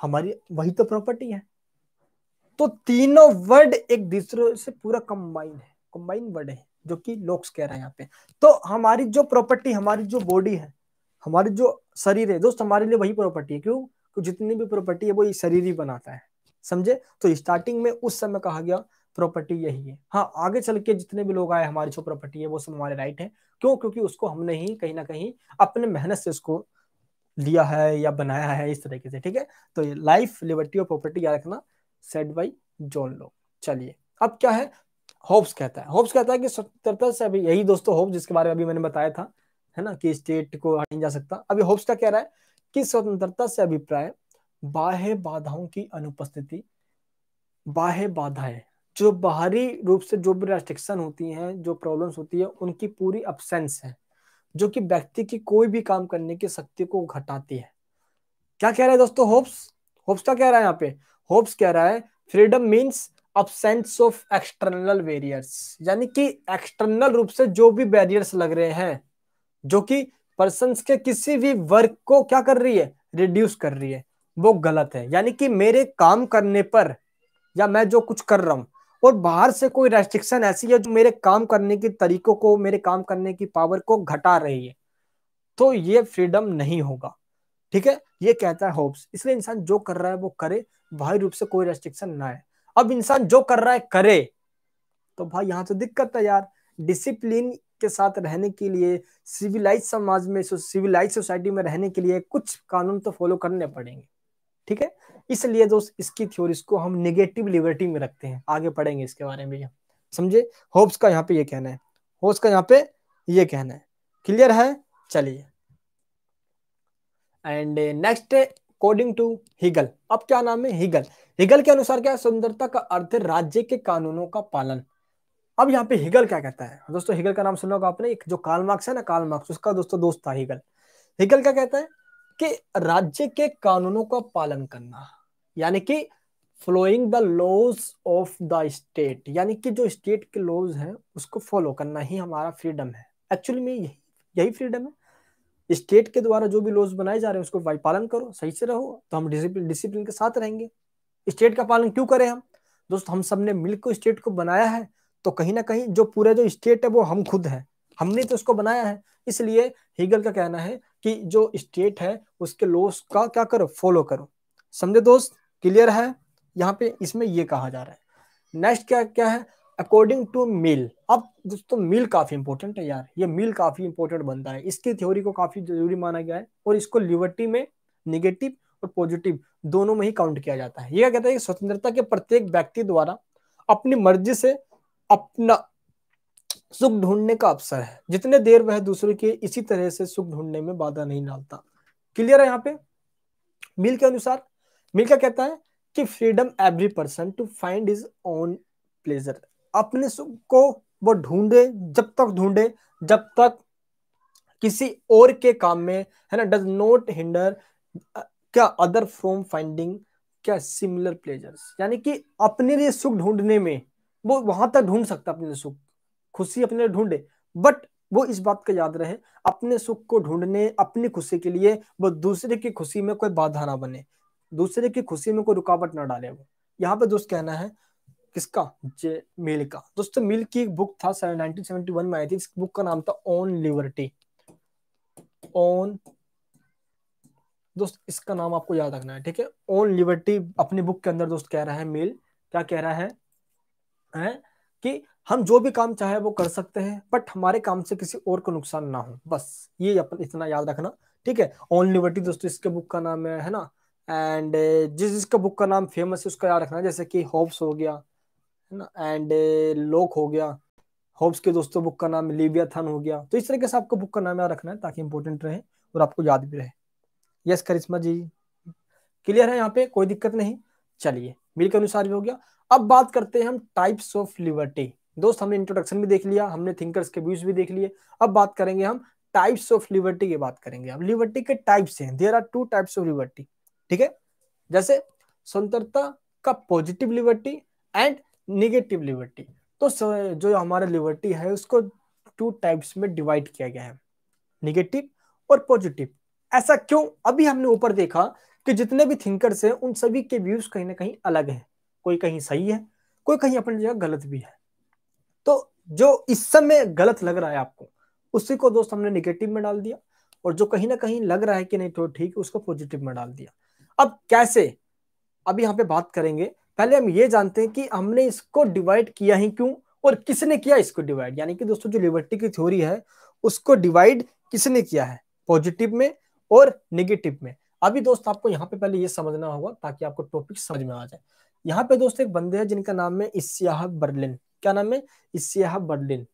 हमारी वही तो प्रॉपर्टी है तो तीनों वर्ड एक दूसरे से पूरा कंबाइन है कंबाइन वर्ड है जो कि लोग कह रहे हैं यहाँ पे तो हमारी जो प्रॉपर्टी हमारी जो बॉडी है हमारे जो शरीर है दोस्त हमारे लिए वही प्रॉपर्टी है क्यों तो जितनी भी प्रॉपर्टी है वो शरीर ही बनाता है समझे तो स्टार्टिंग में उस समय कहा गया प्रॉपर्टी यही है हाँ आगे चल के जितने भी लोग आए हमारी जो प्रॉपर्टी है वो सब हमारे राइट है क्यों क्योंकि उसको हमने ही कहीं ना कहीं अपने मेहनत से उसको लिया है या बनाया है इस तरीके से ठीक है तो ये लाइफ लिबर्टी और प्रॉपर्टी याद रखना सेट बाई जॉन लो चलिए अब क्या है होप्स कहता है होप्स कहता है कि स्वतंत्रता से अभी यही दोस्तों होप्स जिसके बारे में अभी मैंने बताया था है ना कि स्टेट को हटा नहीं जा सकता अभी होप्स का कह रहा है कि स्वतंत्रता से अभिप्राय बाह्य बाधाओं की अनुपस्थिति बाह्य बाधाएं जो बाहरी रूप से जो भी रेस्ट्रिक्शन होती हैं जो प्रॉब्लम्स होती है उनकी पूरी अपसेंस है जो कि व्यक्ति की कोई भी काम करने की शक्ति को घटाती है क्या कह रहा है दोस्तों होप्स होप्स क्या कह रहा है यहाँ पे होप्स कह रहा है freedom means absence of external barriers यानी कि एक्सटर्नल रूप से जो भी बैरियर्स लग रहे हैं जो कि पर्सन के किसी भी वर्क को क्या कर रही है रिड्यूस कर रही है वो गलत है यानी कि मेरे काम करने पर या मैं जो कुछ कर रहा हूँ और बाहर से कोई रेस्ट्रिक्शन ऐसी है जो मेरे काम करने के तरीकों को मेरे काम करने की पावर को घटा रही है तो ये फ्रीडम नहीं होगा ठीक है ये कहता है होप्स इसलिए इंसान जो कर रहा है वो करे बाहरी रूप से कोई रेस्ट्रिक्शन ना है अब इंसान जो कर रहा है करे तो भाई यहां से तो दिक्कत है यार डिसिप्लिन के साथ रहने के लिए सिविलाइज समाज में सिविलाइज सोसाइटी में रहने के लिए कुछ कानून तो फॉलो करने पड़ेंगे ठीक है इसलिए दोस्त इसकी थ्योरीज को हम निगेटिव लिबर्टी में रखते हैं आगे पढ़ेंगे इसके बारे में समझे होप्स का यहाँ पे ये कहना है होप्स का यहाँ पे ये कहना है क्लियर है चलिए and next according to Hegel अब क्या नाम है हिगल हिगल के अनुसार क्या है स्वतंत्रता का अर्थ है राज्य के कानूनों का पालन अब यहाँ पे हिगल क्या कहता है दोस्तों हिगल का नाम सुना होगा आपने एक जो काल मार्क्स है ना काल मार्क्स उसका दोस्तों दोस्त था हिगल हिगल क्या कहता है कि राज्य के कानूनों का पालन करना यानी कि following the laws of the state यानी कि जो स्टेट के लॉज हैं उसको फॉलो करना ही हमारा फ्रीडम है एक्चुअली में यही यही फ्रीडम है स्टेट के द्वारा जो भी लॉज बनाए जा रहे हैं उसको भाई पालन करो सही से रहो तो हम डिसिप्लिन डिसिप्लिन के साथ रहेंगे स्टेट का पालन क्यों करें हम दोस्तों हम सब ने मिलकर स्टेट को बनाया है तो कहीं ना कहीं जो पूरा जो स्टेट है वो हम खुद है हमने तो उसको बनाया है इसलिए हीगल का कहना है कि जो स्टेट है उसके लॉस का क्या करो फॉलो करो समझे दोस्त क्लियर है यहाँ पे इसमें ये कहा जा रहा है नेक्स्ट क्या क्या है अकॉर्डिंग टू मिल अब दोस्तों मिल काफी इंपॉर्टेंट है यार ये मिल काफी इंपॉर्टेंट बनता है इसकी थ्योरी को काफी जरूरी माना गया है और इसको लिबर्टी में निगेटिव और पॉजिटिव दोनों में ही काउंट किया जाता है ये क्या कहता है स्वतंत्रता के प्रत्येक व्यक्ति द्वारा अपनी मर्जी से अपना सुख ढूंढने का अवसर है जितने देर वह दूसरे के इसी तरह से सुख ढूंढने में बाधा नहीं डालता क्लियर है यहाँ पे मिल के अनुसार मिल क्या कहता है कि freedom every person to find his own pleasure अपने सुख को वो ढूंढे जब तक ढूंढे जब तक किसी और के काम में है ना डज नॉट हिंडर क्या अदर फ्रॉम फाइंडिंग क्या सिमिलर प्लेजर्स यानी कि अपने लिए सुख ढूंढने में वो वहां तक ढूंढ सकता अपने सुख खुशी अपने ढूंढे बट वो इस बात का याद रहे अपने सुख को ढूंढने अपनी खुशी के लिए वो दूसरे की खुशी में कोई बाधा ना बने दूसरे की खुशी में कोई रुकावट ना डाले वो यहाँ पे दोस्त कहना है किसका जे मिल का दोस्तों मिल की एक बुक था सर 1971 में आई थी इस बुक का नाम था ऑन लिबर्टी ऑन दोस्त इसका नाम आपको याद रखना है ठीक है ऑन लिबर्टी अपनी बुक के अंदर दोस्त कह रहा है मिल क्या कह रहा है है कि हम जो भी काम चाहे वो कर सकते हैं बट हमारे काम से किसी और को नुकसान ना हो बस ये अपन इतना याद रखना ठीक है ऑन लिबर्टी दोस्तों इसके बुक का नाम है है ना एंड जिस जिसका बुक का नाम फेमस है उसका याद रखना जैसे कि होब्स हो गया है ना एंड लोक हो गया होब्स के दोस्तों बुक का नाम थन हो गया तो इस तरीके से आपको बुक का नाम याद रखना है ताकि इंपॉर्टेंट रहे और आपको याद भी रहे यस करिश्मा जी क्लियर है यहाँ पे कोई दिक्कत नहीं चलिए मिल के अनुसार भी हो गया अब बात करते हैं हम टाइप्स ऑफ लिबर्टी दोस्त हमने इंट्रोडक्शन भी देख लिया हमने थिंकर्स के व्यूज भी देख लिए अब बात करेंगे हम टाइप्स ऑफ लिबर्टी की बात करेंगे हम लिबर्टी के टाइप्स हैं there are two types of liberty ठीक है जैसे स्वतंत्रता का positive liberty and negative liberty तो जो हमारा लिबर्टी है उसको टू टाइप्स में डिवाइड किया गया है निगेटिव और पॉजिटिव ऐसा क्यों अभी हमने ऊपर देखा कि जितने भी थिंकर्स हैं उन सभी के व्यूज कहीं ना कहीं अलग हैं कोई कहीं सही है कोई कहीं अपनी जगह गलत भी है तो जो इस समय गलत लग रहा है आपको उसी को दोस्त हमने निगेटिव में डाल दिया और जो कहीं ना कहीं लग रहा है कि नहीं तो ठीक है उसको पॉजिटिव में डाल दिया अब कैसे अभी यहाँ पे बात करेंगे पहले हम ये जानते हैं कि हमने इसको डिवाइड किया ही क्यों और किसने किया इसको डिवाइड यानी कि दोस्तों जो लिबर्टी की थ्योरी है उसको डिवाइड किसने किया है पॉजिटिव में और निगेटिव में अभी दोस्त आपको यहाँ पे पहले ये समझना होगा ताकि आपको टॉपिक समझ में आ जाए यहाँ पे दोस्तों एक बंदे है जिनका नाम है इस्याह बर्लिन क्या नाम है इस्याह बर्लिन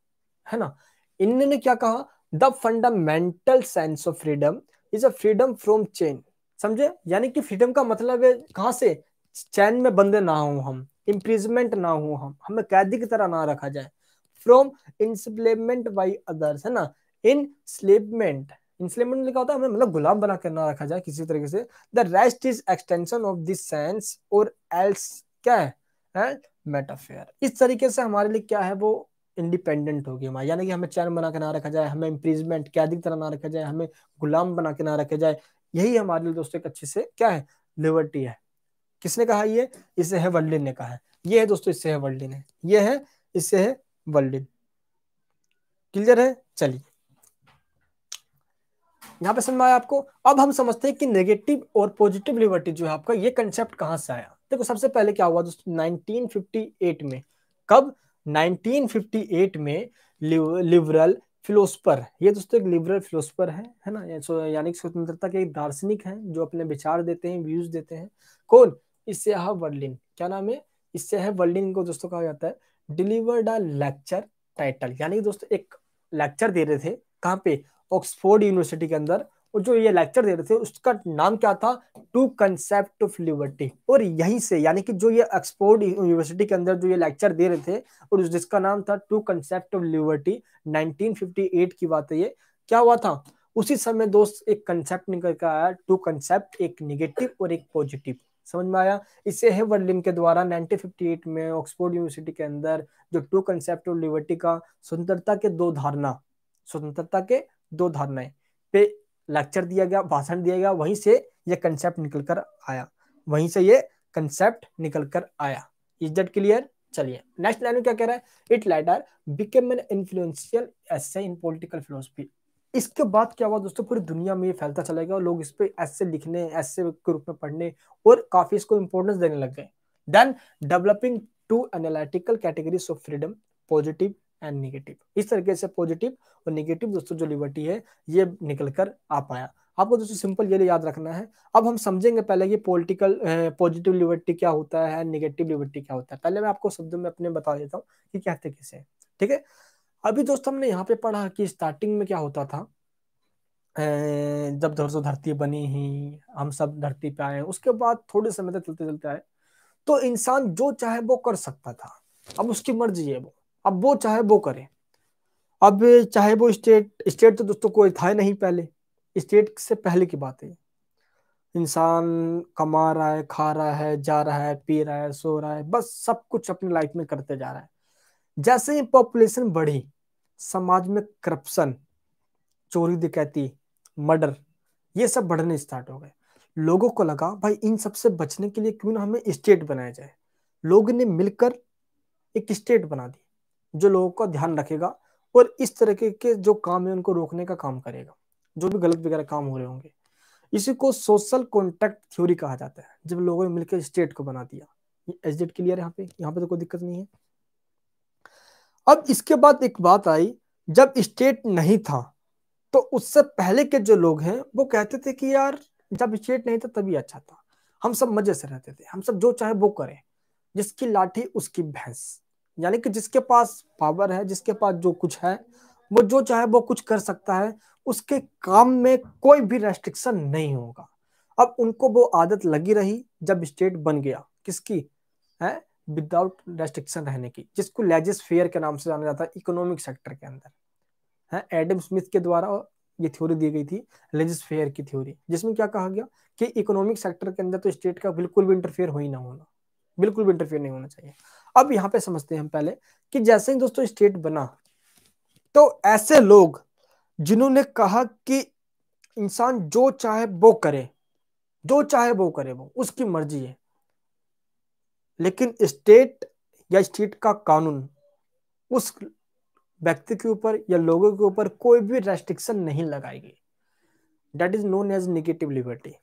है ना इन्होंने क्या कहा the fundamental sense of freedom is a freedom from chain समझे यानी कि फ्रीडम का मतलब है कहाँ से चैन में बंदे ना हो हम इम्प्रिजमेंट ना हो हम हमें कैदी की तरह ना रखा जाए फ्रॉम इंसप्लेमेंट बाई अदर्स है ना इन स्लेपमेंट इंस्लेमेंट लिखा होता है हमें मतलब गुलाम बना कर ना रखा जाए किसी तरीके से the rest is extension of this sense और एल्स क्या है एंड मेटाफेयर इस तरीके से हमारे लिए क्या है वो इंडिपेंडेंट होगी हमारे यानी कि हमें चैन बना के ना रखा जाए हमें इंप्रीजमेंट कैद की तरह ना रखा जाए हमें गुलाम बना के ना रखा जाए यही हमारे लिए दोस्तों एक अच्छे से क्या है लिबर्टी है किसने कहा ये इसे है वर्ल्डिन ने कहा है ये है दोस्तों इससे है वर्ल्डिन है ये है इससे है वर्ल्डिन क्लियर है चलिए यहाँ पे समझ में आया आपको अब हम समझते हैं कि नेगेटिव और पॉजिटिव लिबर्टी जो है आपका ये कंसेप्ट कहाँ से आया देखो सबसे पहले क्या हुआ दोस्तों 1958 में कब 1958 में लिबरल फिलोसफर ये दोस्तों एक लिबरल फिलोसफर है है ना यानी कि स्वतंत्रता के एक दार्शनिक हैं जो अपने विचार देते हैं व्यूज देते हैं कौन इससे है वर्लिन क्या नाम है इससे है वर्लिन को दोस्तों कहा जाता है डिलीवर्ड अ लेक्चर टाइटल यानी दोस्तों एक लेक्चर दे रहे थे कहाँ पे ऑक्सफोर्ड यूनिवर्सिटी के अंदर और जो ये लेक्चर दे रहे थे उसका नाम क्या था टू कंसेप्ट ऑफ लिबर्टी और यहीं से यानी कि जो ये ऑक्सफोर्ड यूनिवर्सिटी के अंदर जो ये लेक्चर दे रहे थे और जिसका नाम था टू कंसेप्ट ऑफ लिबर्टी 1958 की बात है ये क्या हुआ था उसी समय दोस्त एक कंसेप्ट निकल कर आया टू कंसेप्ट एक निगेटिव और एक पॉजिटिव समझ में आया इसे वर्लिम के द्वारा 1958 में ऑक्सफोर्ड यूनिवर्सिटी के अंदर जो टू कंसेप्ट ऑफ लिबर्टी का स्वतंत्रता के दो धारणा स्वतंत्रता के दो धारणाएं पे लेक्चर दिया गया भाषण दिया गया वहीं से ये कंसेप्ट निकल कर आया वहीं से ये कंसेप्ट निकल कर आया इज दट क्लियर चलिए नेक्स्ट लाइन में क्या कह रहा है it later became an influential essay in political philosophy इसके बाद क्या हुआ दोस्तों पूरी दुनिया में ये फैलता चला गया और लोग इस पर ऐसे लिखने ऐसे के रूप में पढ़ने और काफी इसको इंपोर्टेंस देने लग गए then developing two analytical categories of freedom positive and negative इस तरीके से पॉजिटिव और निगेटिव दोस्तों जो लिबर्टी है ये निकल कर आ पाया आपको दोस्तों सिंपल ये याद रखना है अब हम समझेंगे पहले कि पॉलिटिकल पॉजिटिव लिबर्टी क्या होता है नेगेटिव लिबर्टी क्या होता है पहले मैं आपको शब्दों में अपने बता देता हूँ कि कहते किसे ठीक है अभी दोस्तों हमने यहाँ पे पढ़ा कि स्टार्टिंग में क्या होता था जब दोस्तों धरती बनी ही हम सब धरती पे आए उसके बाद थोड़े समय तक चलते चलते आए तो इंसान जो चाहे वो कर सकता था अब उसकी मर्जी है वो अब वो चाहे वो करे अब चाहे वो स्टेट स्टेट तो दोस्तों कोई था ही नहीं पहले स्टेट से पहले की बात है इंसान कमा रहा है खा रहा है जा रहा है पी रहा है सो रहा है बस सब कुछ अपनी लाइफ में करते जा रहा है जैसे ही पॉपुलेशन बढ़ी समाज में करप्शन चोरी दिकैती मर्डर ये सब बढ़ने स्टार्ट हो गए लोगों को लगा भाई इन सब से बचने के लिए क्यों ना हमें स्टेट बनाया जाए लोगों ने मिलकर एक स्टेट बना दी जो लोगों का ध्यान रखेगा और इस तरीके के जो काम है उनको रोकने का काम करेगा जो भी गलत वगैरह काम हो रहे होंगे इसी को सोशल कॉन्टेक्ट थ्योरी कहा जाता है जब लोगों ने मिलकर स्टेट को बना दिया एच डेट क्लियर यहाँ पे यहाँ पे तो कोई दिक्कत नहीं है अब इसके बाद एक बात आई जब स्टेट नहीं था तो उससे पहले के जो लोग हैं वो कहते थे कि यार जब स्टेट नहीं था तभी अच्छा था हम सब मजे से रहते थे हम सब जो चाहे वो करें जिसकी लाठी उसकी भैंस यानी कि जिसके पास पावर है जिसके पास जो कुछ है वो जो चाहे वो कुछ कर सकता है उसके काम में कोई भी रेस्ट्रिक्शन नहीं होगा अब उनको वो आदत लगी रही जब स्टेट बन गया किसकी है विदाउट रेस्ट्रिक्शन रहने की जिसको लेजिस फेयर के नाम से जाना जाता है इकोनॉमिक सेक्टर के अंदर है एडम स्मिथ के द्वारा ये थ्योरी दी गई थी लेजिस फेयर की थ्योरी जिसमें क्या कहा गया कि इकोनॉमिक सेक्टर के अंदर तो स्टेट का बिल्कुल भी इंटरफेयर हो ही ना होना बिल्कुल भी इंटरफियर नहीं होना चाहिए अब यहाँ पे समझते हैं हम पहले कि जैसे ही दोस्तों स्टेट बना तो ऐसे लोग जिन्होंने कहा कि इंसान जो चाहे वो करे जो चाहे वो करे वो उसकी मर्जी है लेकिन स्टेट या स्टेट का कानून उस व्यक्ति के ऊपर या लोगों के ऊपर कोई भी रेस्ट्रिक्शन नहीं लगाएगी that is known as negative liberty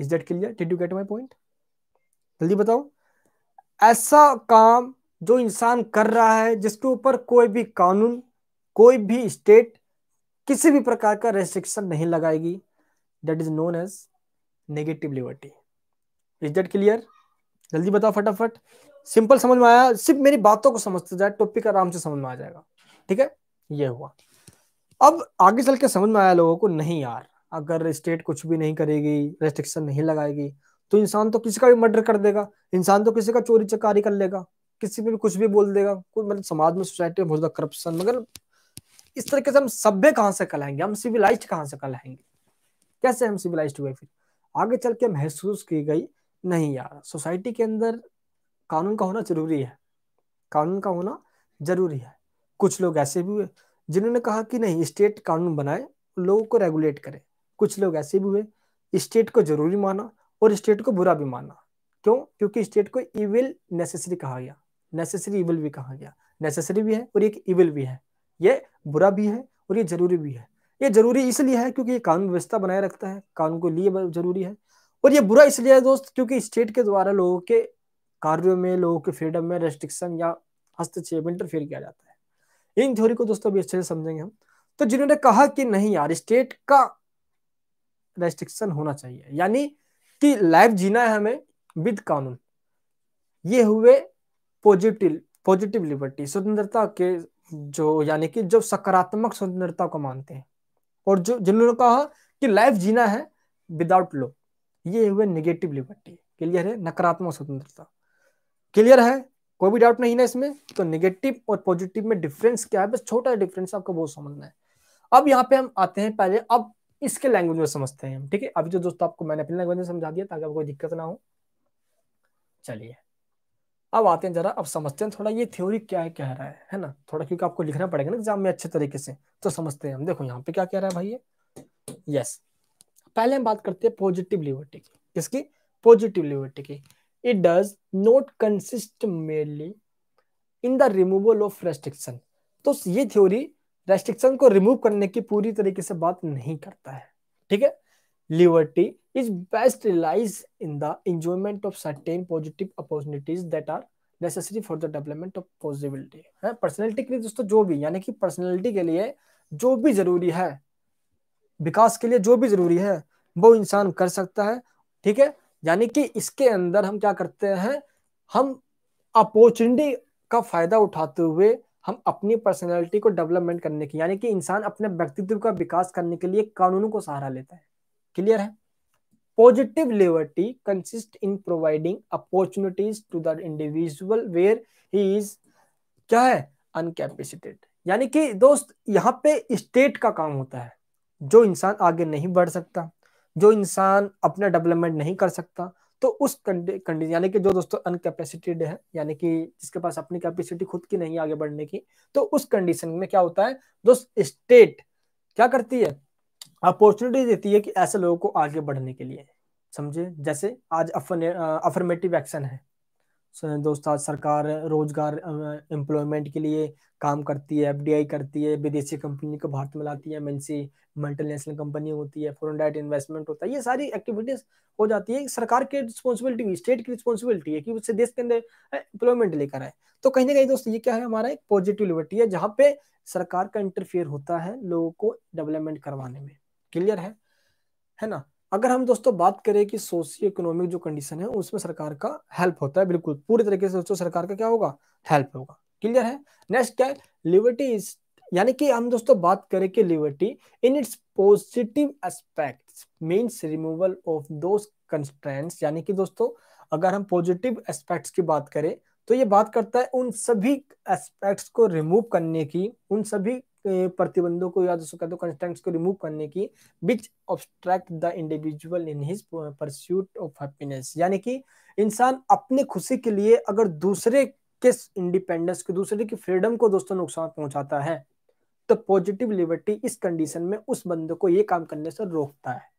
is that clear did you get my point जल्दी बताओ ऐसा काम जो इंसान कर रहा है जिसके ऊपर कोई भी कानून कोई भी स्टेट किसी भी प्रकार का रेस्ट्रिक्शन नहीं लगाएगी that is known as negative liberty is that clear जल्दी बताओ फटाफट सिंपल समझ में आया सिर्फ मेरी बातों को समझते जाए टॉपिक आराम से समझ में आ जाएगा ठीक है ये हुआ अब आगे चल के समझ में आया लोगों को नहीं यार अगर स्टेट कुछ भी नहीं करेगी रेस्ट्रिक्शन नहीं लगाएगी तो इंसान तो किसी का भी मर्डर कर देगा इंसान तो किसी का चोरी चकारी कर लेगा किसी पे भी कुछ भी बोल देगा कोई मतलब समाज में सोसाइटी में बहुत ज्यादा करप्शन मगर इस तरीके से हम सभ्य कहाँ से कहलाएंगे हम सिविलाइज कहाँ से कहलाएंगे कैसे हम सिविलाइज हुए फिर आगे चल के महसूस की गई नहीं यार सोसाइटी के अंदर कानून का होना जरूरी है कानून का होना जरूरी है कुछ लोग ऐसे भी हुए जिन्होंने कहा कि नहीं स्टेट कानून बनाए लोगों को रेगुलेट करे कुछ लोग ऐसे भी हुए स्टेट को जरूरी माना और स्टेट को बुरा भी माना क्यों क्योंकि स्टेट को इविल नेसेसरी कहा गया नेसेसरी इविल भी कहा गया नेसेसरी भी है और एक इविल भी है ये बुरा भी है और ये जरूरी भी है ये जरूरी इसलिए है क्योंकि ये कानून व्यवस्था बनाए रखता है कानून को लिए जरूरी है और ये बुरा इसलिए है दोस्त क्योंकि स्टेट के द्वारा लोगों के कार्यों में लोगों के फ्रीडम में रेस्ट्रिक्शन या हस्तक्षेप इंटरफेयर किया जाता है इन थ्योरी को दोस्तों अभी अच्छे से समझेंगे हम तो जिन्होंने कहा कि नहीं यार स्टेट का रेस्ट्रिक्शन होना चाहिए यानी कि लाइफ जीना है हमें विद कानून ये हुए पॉजिटिव पॉजिटिव लिबर्टी स्वतंत्रता के जो यानी कि जो सकारात्मक स्वतंत्रता को मानते हैं और जो जिन्होंने कहा कि लाइफ जीना है विदाउट लॉ ये हुए नेगेटिव लिबर्टी क्लियर है नकारात्मक स्वतंत्रता क्लियर है कोई भी डाउट नहीं ना इसमें तो नेगेटिव और पॉजिटिव में डिफरेंस क्या है बस छोटा डिफरेंस आपको बहुत समझना है अब यहाँ पे हम आते हैं पहले अब इसके लैंग्वेज में समझते हैं हम ठीक है अभी जो तो दोस्तों आपको मैंने अपनी लैंग्वेज में समझा दिया ताकि आपको कोई दिक्कत ना हो चलिए अब आते हैं जरा अब समझते हैं थोड़ा ये थ्योरी क्या है कह रहा है है ना थोड़ा क्योंकि आपको लिखना पड़ेगा ना एग्जाम में अच्छे तरीके से तो समझते हैं हम देखो यहाँ पे क्या कह रहा है भाई ये यस पहले हम बात करते हैं पॉजिटिव लिबर्टी की किसकी पॉजिटिव लिबर्टी की it does not consist mainly in the removal of restriction तो ये थ्योरी रेस्ट्रिक्शन को रिमूव करने की पूरी तरीके से बात नहीं करता है ठीक है liberty is best realise in the enjoyment of certain positive opportunities that are necessary for the development of possibility है पर्सनैलिटी के लिए दोस्तों जो भी यानी कि पर्सनैलिटी के लिए जो भी जरूरी है विकास के लिए जो भी जरूरी है वो इंसान कर सकता है ठीक है यानी कि इसके अंदर हम क्या करते हैं हम अपॉर्चुनिटी का फायदा उठाते हुए हम अपनी पर्सनैलिटी को डेवलपमेंट करने की यानी कि इंसान अपने व्यक्तित्व का विकास करने के लिए कानूनों को सहारा लेता है क्लियर है positive liberty consist in providing opportunities to the individual where he is क्या है अनकैपेसिटेड यानी कि दोस्त यहाँ पे स्टेट का काम होता है जो इंसान आगे नहीं बढ़ सकता जो इंसान अपना डेवलपमेंट नहीं कर सकता तो उस कंडीशन यानी कि जो दोस्तों अनकैपेसिटेड है यानी कि जिसके पास अपनी कैपेसिटी खुद की नहीं है आगे बढ़ने की तो उस कंडीशन में क्या होता है दोस्त स्टेट क्या करती है अपॉर्चुनिटी देती है कि ऐसे लोगों को आगे बढ़ने के लिए समझे जैसे आज अफर्मेटिव एक्शन है दोस्त आज सरकार रोजगार एम्प्लॉयमेंट के लिए काम करती है एफडीआई करती है विदेशी कंपनी को भारत में लाती है एमएनसी मल्टीनेशनल कंपनी होती है फॉरन डायरेक्ट इन्वेस्टमेंट होता है ये सारी एक्टिविटीज हो जाती है सरकार की रिस्पॉन्सिबिलिटी हुई स्टेट की रिस्पॉन्सिबिलिटी है कि उससे देश के अंदर एम्प्लॉयमेंट लेकर आए तो कहीं ना कहीं दोस्त ये क्या है हमारा एक पॉजिटिव लिबर्टी है जहाँ पे सरकार का इंटरफेयर होता है लोगों को डेवलपमेंट करवाने में क्लियर है है ना अगर हम दोस्तों बात करें कि सोशियो इकोनॉमिक जो कंडीशन है उसमें सरकार का हेल्प होता है बिल्कुल पूरी तरीके से दोस्तों सरकार का क्या होगा हेल्प होगा क्लियर है नेक्स्ट क्या है लिबर्टी इज यानी कि हम दोस्तों बात करें कि liberty in its positive aspect means removal of those constraints यानी कि दोस्तों अगर हम पॉजिटिव एस्पेक्ट्स की बात करें तो ये बात करता है उन सभी एस्पेक्ट्स को रिमूव करने की उन सभी प्रतिबंधों को या दोस्तों कहते कंस्टेंट्स को रिमूव करने की which obstruct the individual in his pursuit of happiness यानी कि इंसान अपने खुशी के लिए अगर दूसरे के इंडिपेंडेंस के दूसरे की फ्रीडम को दोस्तों नुकसान पहुंचाता है तो पॉजिटिव लिबर्टी इस कंडीशन में उस बंदे को ये काम करने से रोकता है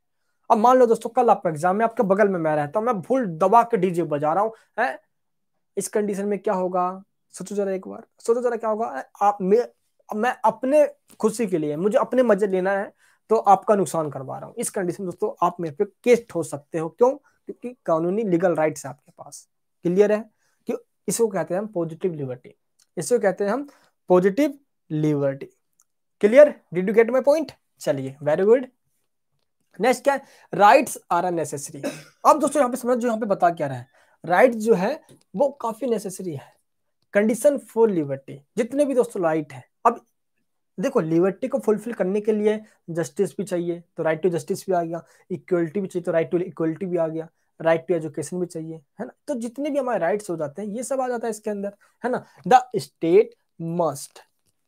अब मान लो दोस्तों कल आपका एग्जाम है आपके बगल में मैं रहता हूं मैं भूल दबा के डीजे बजा रहा हूं है? इस कंडीशन में क्या होगा सोचो जरा एक बार सोचो जरा क्या होगा आप मैं अपने खुशी के लिए मुझे अपने मजे लेना है तो आपका नुकसान करवा रहा हूँ इस कंडीशन में दोस्तों आप मेरे पे केस ठोस सकते हो क्यों क्योंकि कानूनी लीगल राइट्स है आपके पास क्लियर है कि इसको कहते हैं हम पॉजिटिव लिबर्टी इसको कहते हैं हम positive liberty clear did you get my point चलिए वेरी गुड नेक्स्ट क्या है राइट्स आर आर नेसेसरी अब दोस्तों यहाँ पे समझ जो यहाँ पे बता क्या रहा है राइट जो है वो काफी नेसेसरी है कंडीशन फॉर लिबर्टी जितने भी दोस्तों राइट है देखो लिबर्टी को फुलफिल करने के लिए जस्टिस भी चाहिए तो राइट टू जस्टिस भी आ गया इक्वलिटी भी चाहिए तो राइट टू इक्वलिटी भी आ गया राइट टू एजुकेशन भी चाहिए है ना तो जितने भी हमारे राइट्स हो जाते हैं ये सब आ जाता है इसके अंदर है ना द स्टेट मस्ट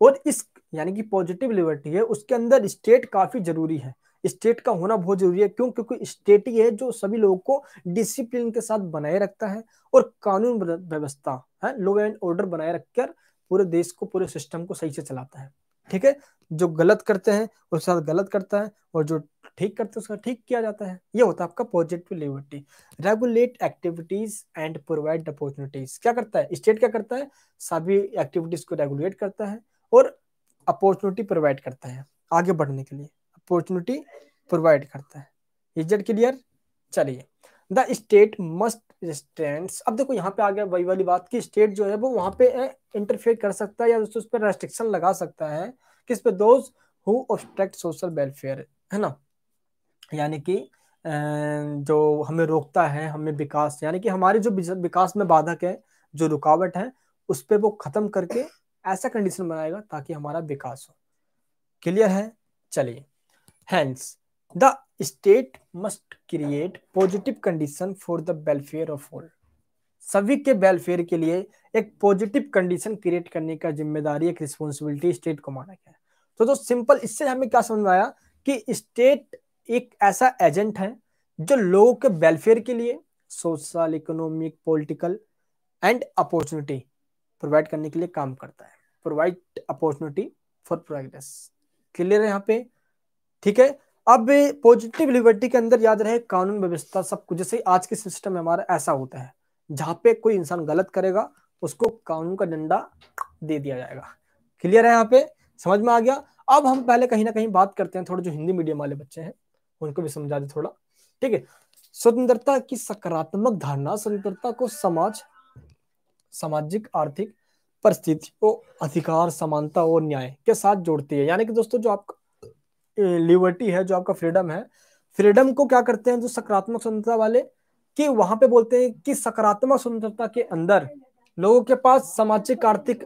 और इस यानी कि पॉजिटिव लिबर्टी है उसके अंदर स्टेट काफी जरूरी है स्टेट का होना बहुत जरूरी है क्यों क्योंकि स्टेट ही है जो सभी लोगों को डिसिप्लिन के साथ बनाए रखता है और कानून व्यवस्था है लॉ एंड ऑर्डर बनाए रखकर पूरे देश को पूरे सिस्टम को सही से चलाता है ठीक है जो गलत करते हैं उसके साथ गलत करता है और जो ठीक करते हैं उसका ठीक किया जाता है ये होता है आपका positive liberty regulate activities and provide opportunities क्या करता है स्टेट क्या करता है सभी एक्टिविटीज को रेगुलेट करता है और अपॉर्चुनिटी प्रोवाइड करता है आगे बढ़ने के लिए अपॉर्चुनिटी प्रोवाइड करता है इज क्लियर चलिए द स्टेट मस्ट रेस्टेंट्स अब देखो यहाँ पे आ गया वही वाली बात की स्टेट जो है वो वहाँ पे इंटरफेयर कर सकता है या उस पर रेस्ट्रिक्शन लगा सकता है किस पे those who obstruct social welfare है ना यानी कि जो हमें रोकता है हमें विकास यानी कि हमारे जो विकास में बाधक है जो रुकावट है उस पर वो खत्म करके ऐसा कंडीशन बनाएगा ताकि हमारा विकास हो क्लियर है चलिए hence the state must create positive condition for the welfare of all सभी के वेलफेयर के लिए एक पॉजिटिव कंडीशन क्रिएट करने का जिम्मेदारी एक रिस्पॉन्सिबिलिटी स्टेट को माना गया है तो तो सिंपल इससे हमें क्या समझ आया कि स्टेट एक ऐसा एजेंट है जो लोगों के वेलफेयर के लिए social economic political and opportunity provide करने के लिए काम करता है provide opportunity for progress clear है यहाँ पे ठीक है अब पॉजिटिव लिबर्टी के अंदर याद रहे कानून व्यवस्था सब कुछ जैसे आज के सिस्टम में हमारा ऐसा होता है जहाँ पे कोई इंसान गलत करेगा उसको कानून का डंडा दे दिया जाएगा क्लियर है यहाँ पे समझ में आ गया अब हम पहले कहीं ना कहीं बात करते हैं थोड़े जो हिंदी मीडियम वाले बच्चे हैं उनको भी समझा दे थोड़ा ठीक है स्वतंत्रता की सकारात्मक धारणा स्वतंत्रता को समाज सामाजिक आर्थिक परिस्थितियों अधिकार समानता और न्याय के साथ जोड़ती है यानी कि दोस्तों जो आप लिबर्टी है जो आपका फ्रीडम है फ्रीडम को क्या करते हैं जो सकारात्मक स्वतंत्रता वाले कि वहां पे बोलते हैं कि सकारात्मक स्वतंत्रता के अंदर लोगों के पास सामाजिक आर्थिक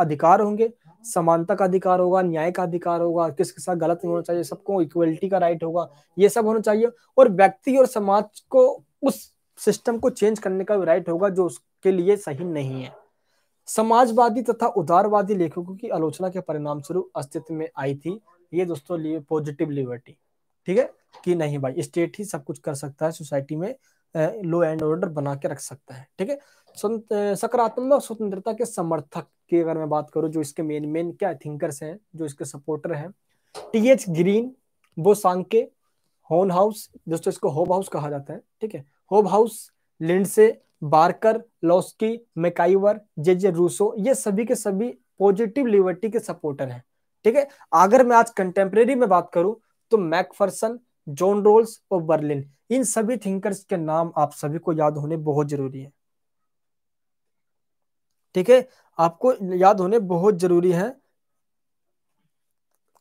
अधिकार होंगे समानता का अधिकार होगा न्याय का अधिकार होगा किसके साथ गलत नहीं होना चाहिए सबको इक्वलिटी का राइट होगा ये सब होना चाहिए और व्यक्ति और समाज को उस सिस्टम को चेंज करने का राइट होगा जो उसके लिए सही नहीं है समाजवादी तथा उदारवादी लेखकों की आलोचना के परिणाम स्वरूप अस्तित्व में आई थी ये दोस्तों लिए पॉजिटिव लिबर्टी ठीक है कि नहीं भाई स्टेट ही सब कुछ कर सकता है सोसाइटी में लो एंड ऑर्डर बना के रख सकता है ठीक है सकारात्मक स्वतंत्रता के समर्थक की अगर मैं बात करूं जो इसके मेन मेन क्या थिंकर्स हैं जो इसके सपोर्टर हैं टी एच ग्रीन वो सांके होन हाउस दोस्तों इसको होब हाउस कहा जाता है ठीक है Hobhouse Lindsay Barker Laski MacIver J J Rousseau ये सभी के सभी पॉजिटिव लिबर्टी के सपोर्टर हैं ठीक है अगर मैं आज कंटेम्प्रेरी में बात करूं तो मैकफर्सन जॉन रोल्स और बर्लिन इन सभी थिंकर्स के नाम आप सभी को याद होने बहुत जरूरी है ठीक है आपको याद होने बहुत जरूरी है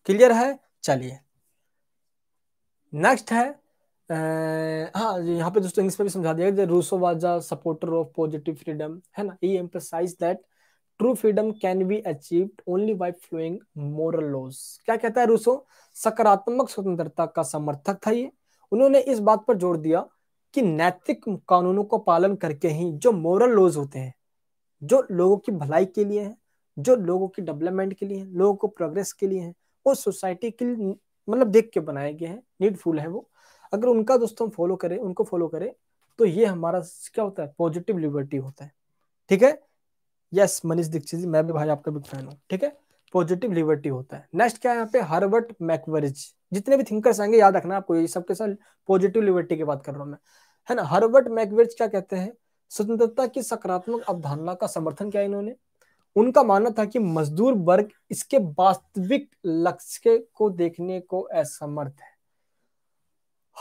क्लियर है चलिए नेक्स्ट है हाँ यहाँ पे दोस्तों इंग्लिश में भी समझा दिया रूसो वाजा सपोर्टर ऑफ पॉजिटिव फ्रीडम है ना he emphasise that true freedom can be achieve only by following moral laws क्या कहता है रूसो सकारात्मक स्वतंत्रता का समर्थक था ये उन्होंने इस बात पर जोर दिया कि नैतिक कानूनों को पालन करके ही जो मोरल लॉज होते हैं जो लोगों की भलाई के लिए है जो लोगों की डेवलपमेंट के लिए है लोगों को प्रोग्रेस के लिए है वो सोसाइटी के लिए मतलब देख के बनाए गए हैं नीडफुल है वो अगर उनका दोस्तों हम फॉलो करें उनको फॉलो करें तो ये हमारा क्या होता है पॉजिटिव लिबर्टी होता है ठीक है यस मनीष दीक्षित जी मैं भी भाई आपका बिग फैन हूँ ठीक है पॉजिटिव लिबर्टी होता है नेक्स्ट क्या है यहाँ पे हर्बर्ट मैकवरिज जितने भी थिंकर्स आएंगे याद रखना आपको ये सबके साथ पॉजिटिव लिबर्टी की बात कर रहा हूँ मैं है ना हर्बर्ट मैकवरिज क्या कहते हैं स्वतंत्रता की सकारात्मक अवधारणा का समर्थन किया इन्होंने उनका मानना था कि मजदूर वर्ग इसके वास्तविक लक्ष्य को देखने को असमर्थ है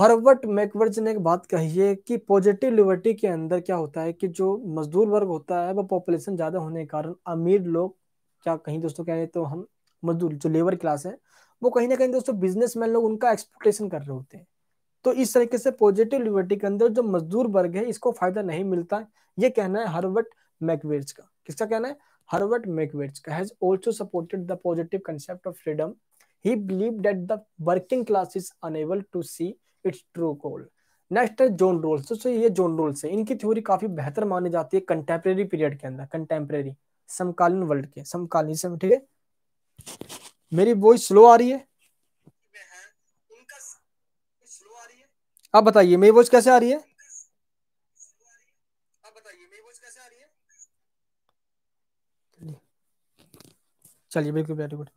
हर्बर्ट मैकवर्ज ने एक बात कही है कि पॉजिटिव लिबर्टी के अंदर क्या होता है कि जो मजदूर वर्ग होता है वो पॉपुलेशन ज्यादा होने के कारण अमीर लोग क्या कहीं दोस्तों कह रहे तो हम मजदूर जो लेबर क्लास है वो कहीं ना कहीं दोस्तों बिजनेसमैन लोग उनका एक्सपेक्टेशन कर रहे होते हैं तो इस तरीके से पॉजिटिव लिबर्टी के अंदर जो मजदूर वर्ग है इसको फायदा नहीं मिलता ये कहना है हर्बर्ट मैकवेज का किसका कहना है हर्बर्ट मैकवेज का has also supported the positive concept of freedom he believe that the working class is unable to see its true goal next है जोन रोल्स तो, ये जोन रोल्स है इनकी थ्योरी काफी बेहतर मानी जाती है कंटेम्प्रेरी पीरियड के अंदर कंटेम्प्रेरी समकालीन वर्ल्ड के समकालीन समय ठीक है मेरी वॉइस स्लो आ रही है आप बताइए मेरी वॉइस कैसे आ रही है चलिए बिल्कुल वेरी गुड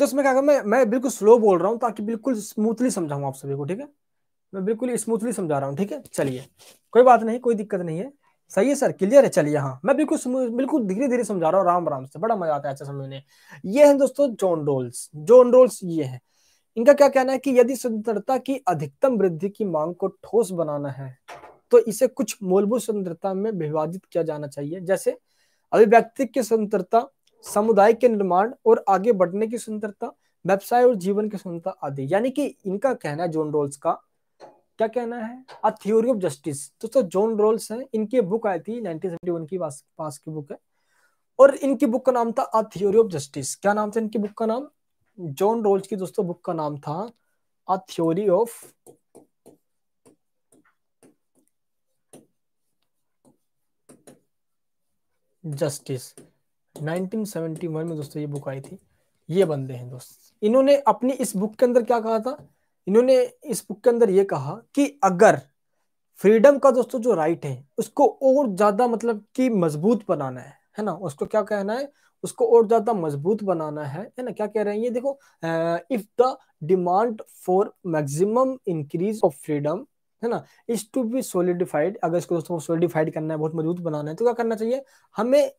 जस्ट मैं क्या मैं मैं बिल्कुल स्लो बोल रहा हूँ ताकि बिल्कुल स्मूथली समझाऊँ आप सभी को ठीक है मैं बिल्कुल स्मूथली समझा रहा हूँ ठीक है चलिए कोई बात नहीं कोई दिक्कत नहीं है सही है सर क्लियर है चलिए हाँ मैं बिल्कुल बिल्कुल धीरे धीरे समझा रहा हूँ राम राम से बड़ा मजा आता है अच्छा समझने ये है दोस्तों जॉन रोल्स जॉन रोल्स ये है इनका क्या कहना है कि यदि स्वतंत्रता की अधिकतम वृद्धि की मांग को ठोस बनाना है तो इसे कुछ मूलभूत स्वतंत्रता में विभाजित किया जाना चाहिए जैसे अभिव्यक्ति की स्वतंत्रता समुदाय के निर्माण और आगे बढ़ने की स्वतंत्रता व्यवसाय और जीवन की स्वतंत्रता आदि यानी कि इनका कहना है जोन रोल्स का क्या कहना है अ थ्योरी ऑफ जस्टिस दोस्तों जॉन रोल्स हैं इनकी बुक आई थी 1971 की पास, पास की बुक है और इनकी बुक का नाम था अ थ्योरी ऑफ जस्टिस क्या नाम था इनकी बुक का नाम जॉन रोल्स की दोस्तों बुक का नाम था अ थ्योरी ऑफ जस्टिस 1971 में दोस्तों ये बुक आई थी ये बंदे हैं दोस्त इन्होंने अपनी इस बुक के अंदर क्या कहा था इन्होंने इस बुक के अंदर ये कहा कि अगर फ्रीडम का दोस्तों जो राइट है उसको और ज्यादा मतलब कि मजबूत बनाना है है ना उसको क्या कहना है उसको और ज्यादा मजबूत बनाना है है ना क्या कह रहे हैं ये देखो if the demand for maximum increase of freedom है ना इज टू बी सोलिडिफाइड अगर इसको दोस्तों सोलिडिफाइड करना है बहुत मजबूत बनाना है तो क्या करना चाहिए हमें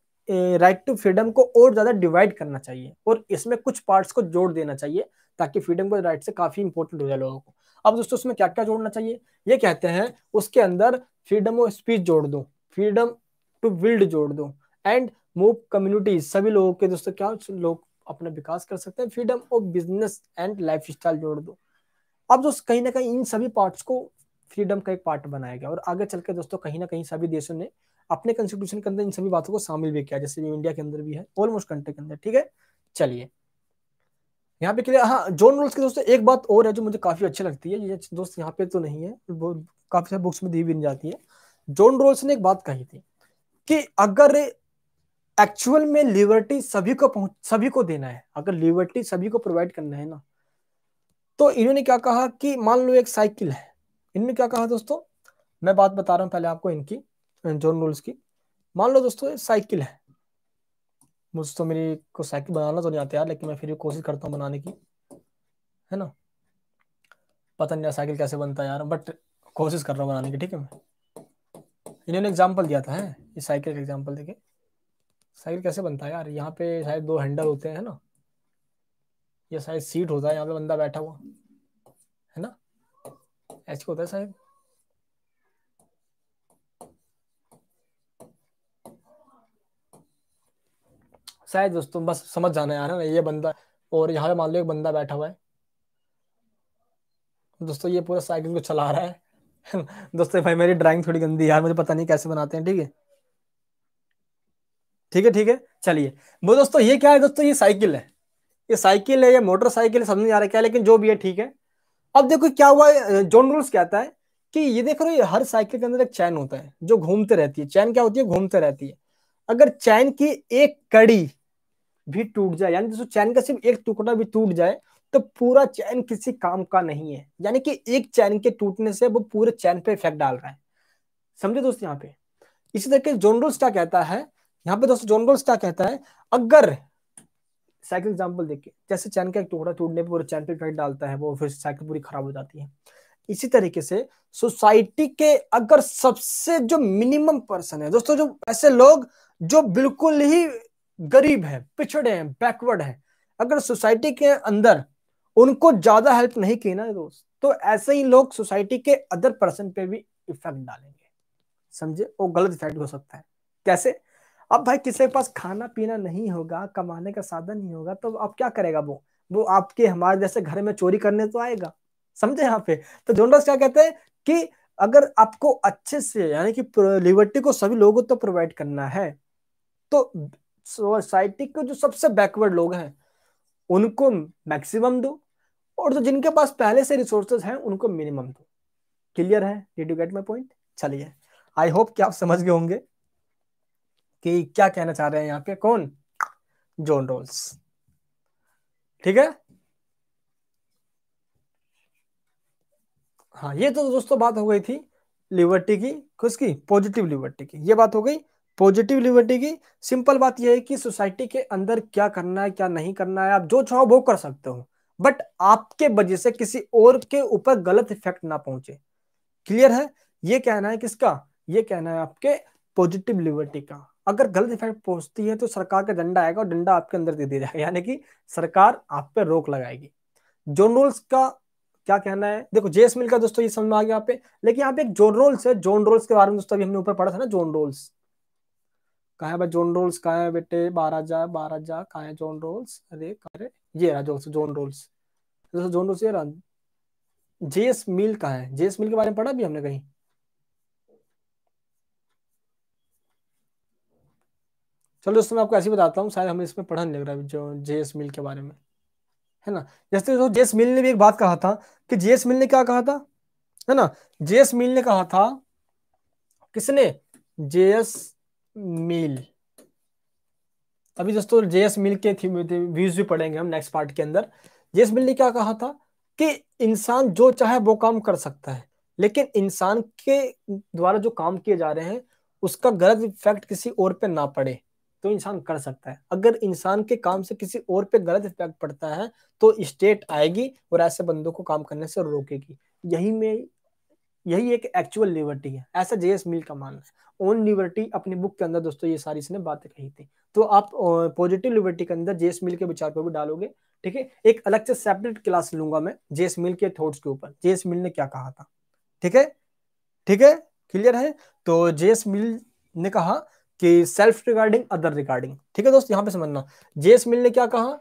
राइट टू फ्रीडम को और ज्यादा डिवाइड करना चाहिए और इसमें कुछ पार्ट्स को जोड़ देना चाहिए ताकि फ्रीडम ऑफ राइट से काफी इंपॉर्टेंट हो जाए लोगों को अब दोस्तों उसमें क्या क्या जोड़ना चाहिए ये कहते हैं उसके अंदर फ्रीडम ऑफ स्पीच जोड़ दो फ्रीडम टू बिल्ड जोड़ दो एंड मूव कम्युनिटीज सभी लोगों के दोस्तों क्या लोग अपना विकास कर सकते हैं freedom of business and lifestyle जोड़ दो अब दोस्त कहीं ना कहीं इन सभी पार्ट्स को फ्रीडम का एक पार्ट बनाया गया और आगे चल के दोस्तों कहीं ना कहीं सभी देशों ने अपने कॉन्स्टिट्यूशन के अंदर इन सभी बातों को शामिल भी किया जैसे इंडिया के अंदर भी है ऑलमोस्ट कंट्री के अंदर ठीक है चलिए यहाँ पे क्लियर हाँ जोन रूल्स के दोस्तों एक बात और है जो मुझे काफी अच्छी लगती है ये दोस्त यहाँ पे तो नहीं है वो काफी सारे बुक्स में दी भी नहीं जाती है जोन रोल्स ने एक बात कही थी कि अगर एक्चुअल में लिबर्टी सभी को पहुंच सभी को देना है अगर लिबर्टी सभी को प्रोवाइड करना है ना तो इन्होंने क्या कहा कि मान लो एक साइकिल है इन्होंने क्या कहा दोस्तों मैं बात बता रहा हूँ पहले आपको इनकी जॉन रोल्स की मान लो दोस्तों साइकिल है मुझ तो मेरी को साइकिल बनाना तो नहीं आता यार लेकिन मैं फिर भी कोशिश करता हूँ बनाने की है ना पता नहीं यार साइकिल कैसे बनता है यार बट कोशिश कर रहा हूँ बनाने की ठीक है मैं इन्होंने एग्जाम्पल दिया था है इस साइकिल का एग्जाम्पल देखे साइकिल कैसे बनता है यार यहाँ पे शायद दो हैंडल होते हैं ना या शायद सीट होता है यहाँ पे बंदा बैठा हुआ है ना ऐसे होता है शायद शायद दोस्तों बस समझ जाना यार है ना ये बंदा और यहाँ पे मान लो एक बंदा बैठा हुआ है दोस्तों ये पूरा साइकिल को चला रहा है दोस्तों भाई मेरी ड्राइंग थोड़ी गंदी यार मुझे पता नहीं कैसे बनाते हैं ठीक है ठीक है ठीक है चलिए वो दोस्तों ये क्या है दोस्तों ये साइकिल है ये साइकिल है ये मोटरसाइकिल समझ नहीं आ रहा क्या लेकिन जो भी है ठीक है अब देखो क्या हुआ जोन रूल्स कहता है कि ये देख रहे हो हर साइकिल के अंदर एक चैन होता है जो घूमते रहती है चैन क्या होती है घूमते रहती है अगर चैन की एक कड़ी भी टूट जाए यानी दोस्तों चैन का सिर्फ एक टुकड़ा भी टूट जाए तो पूरा चैन किसी काम का नहीं है यानी कि एक चैन के टूटने से वो पूरे चैन पे इफेक्ट डाल रहा है समझे दोस्तों यहाँ पे इसी तरह के जोनरोल स्टा कहता है यहाँ पे दोस्तों जोनरोल स्टा कहता है अगर साइकिल एग्जाम्पल देखिए जैसे चैन का एक टुकड़ा टूटने पर पूरे चैन पे इफेक्ट डालता है वो फिर साइकिल पूरी खराब हो जाती है इसी तरीके से सोसाइटी के अगर सबसे जो मिनिमम पर्सन है दोस्तों जो ऐसे लोग जो बिल्कुल ही गरीब हैं पिछड़े हैं बैकवर्ड हैं अगर सोसाइटी के अंदर उनको ज्यादा हेल्प नहीं की ना दोस्त तो ऐसे ही लोग सोसाइटी के अदर पर्सन पे भी इफेक्ट डालेंगे समझे वो गलत इफेक्ट हो सकता है कैसे अब भाई किसी के पास खाना पीना नहीं होगा कमाने का साधन नहीं होगा तो अब क्या करेगा वो वो आपके हमारे जैसे घर में चोरी करने तो आएगा समझे यहाँ पे तो जोनरस क्या कहते हैं कि अगर आपको अच्छे से यानी कि लिबर्टी को सभी लोगों तो प्रोवाइड करना है तो सोसाइटी के जो सबसे बैकवर्ड लोग हैं उनको मैक्सिमम दो और जो जिनके पास पहले से रिसोर्सेज हैं उनको मिनिमम दो क्लियर है did you get my point चलिए आई होप कि आप समझ गए होंगे कि क्या कहना चाह रहे हैं यहाँ पे कौन जोन रोल्स ठीक है हाँ ये तो दोस्तों बात हो गई थी लिबर्टी की किसकी पॉजिटिव लिबर्टी की ये बात हो गई पॉजिटिव लिबर्टी की सिंपल बात यह है कि सोसाइटी के अंदर क्या करना है क्या नहीं करना है आप जो चाहो वो कर सकते हो बट आपके वजह से किसी और के ऊपर गलत इफेक्ट ना पहुंचे क्लियर है ये कहना है किसका ये कहना है आपके पॉजिटिव लिबर्टी का अगर गलत इफेक्ट पहुंचती है तो सरकार का डंडा आएगा और डंडा आपके अंदर दे दिया जाएगा यानी कि सरकार आप पे रोक लगाएगी जोन रोल्स का क्या कहना है देखो जेएस मिल का दोस्तों ये समझ में आ गया यहाँ पे लेकिन यहाँ पे एक जोन रोल्स है जोन रोल्स के बारे में दोस्तों अभी हमने ऊपर पढ़ा था ना जोन रोल्स कहा है जोन रोल्स कहा है बेटे बारह जा बारह जा कहा है जोन रोल्स अरे अरे ये रहा John John Rawls John Rawls ये रहा जेस मिल कहा है जेस मिल के बारे में पढ़ा भी हमने कहीं चलो दोस्तों मैं आपको ऐसे बताता हूँ शायद हमें इसमें पढ़ा नहीं लग रहा है जो जेएस मिल के बारे में है ना जैसे तो जेएस मिल ने भी एक बात कहा था कि जेएस मिल ने क्या कहा था है ना जेएस मिल ने कहा था किसने जेएस मिल अभी दोस्तों जेएस मिल के व्यूज भी पढ़ेंगे हम नेक्स्ट पार्ट के अंदर जेएस मिल ने क्या कहा था कि इंसान जो चाहे वो काम कर सकता है लेकिन इंसान के द्वारा जो काम किए जा रहे हैं उसका गलत इफेक्ट किसी और पे ना पड़े तो इंसान कर सकता है अगर इंसान के काम से किसी और पे गलत इफेक्ट पड़ता है तो स्टेट आएगी और ऐसे बंदों को काम करने से रोकेगी यही में यही एक एक्चुअल लिबर्टी है ऐसा जेएस मिल का मानना है ओन लिबर्टी अपनी बुक के अंदर दोस्तों ये सारी इसने बातें कही थी तो आप पॉजिटिव लिबर्टी के अंदर जेएस मिल के विचार को भी डालोगे ठीक है एक अलग से सेपरेट क्लास लूंगा मैं जेएस मिल के थॉट्स के ऊपर जेएस मिल ने क्या कहा था ठीक है ठीक है क्लियर है तो जेएस मिल ने कहा कि सेल्फ रिगार्डिंग अदर रिगार्डिंग ठीक है दोस्त यहाँ पे समझना जेएस मिल ने क्या कहा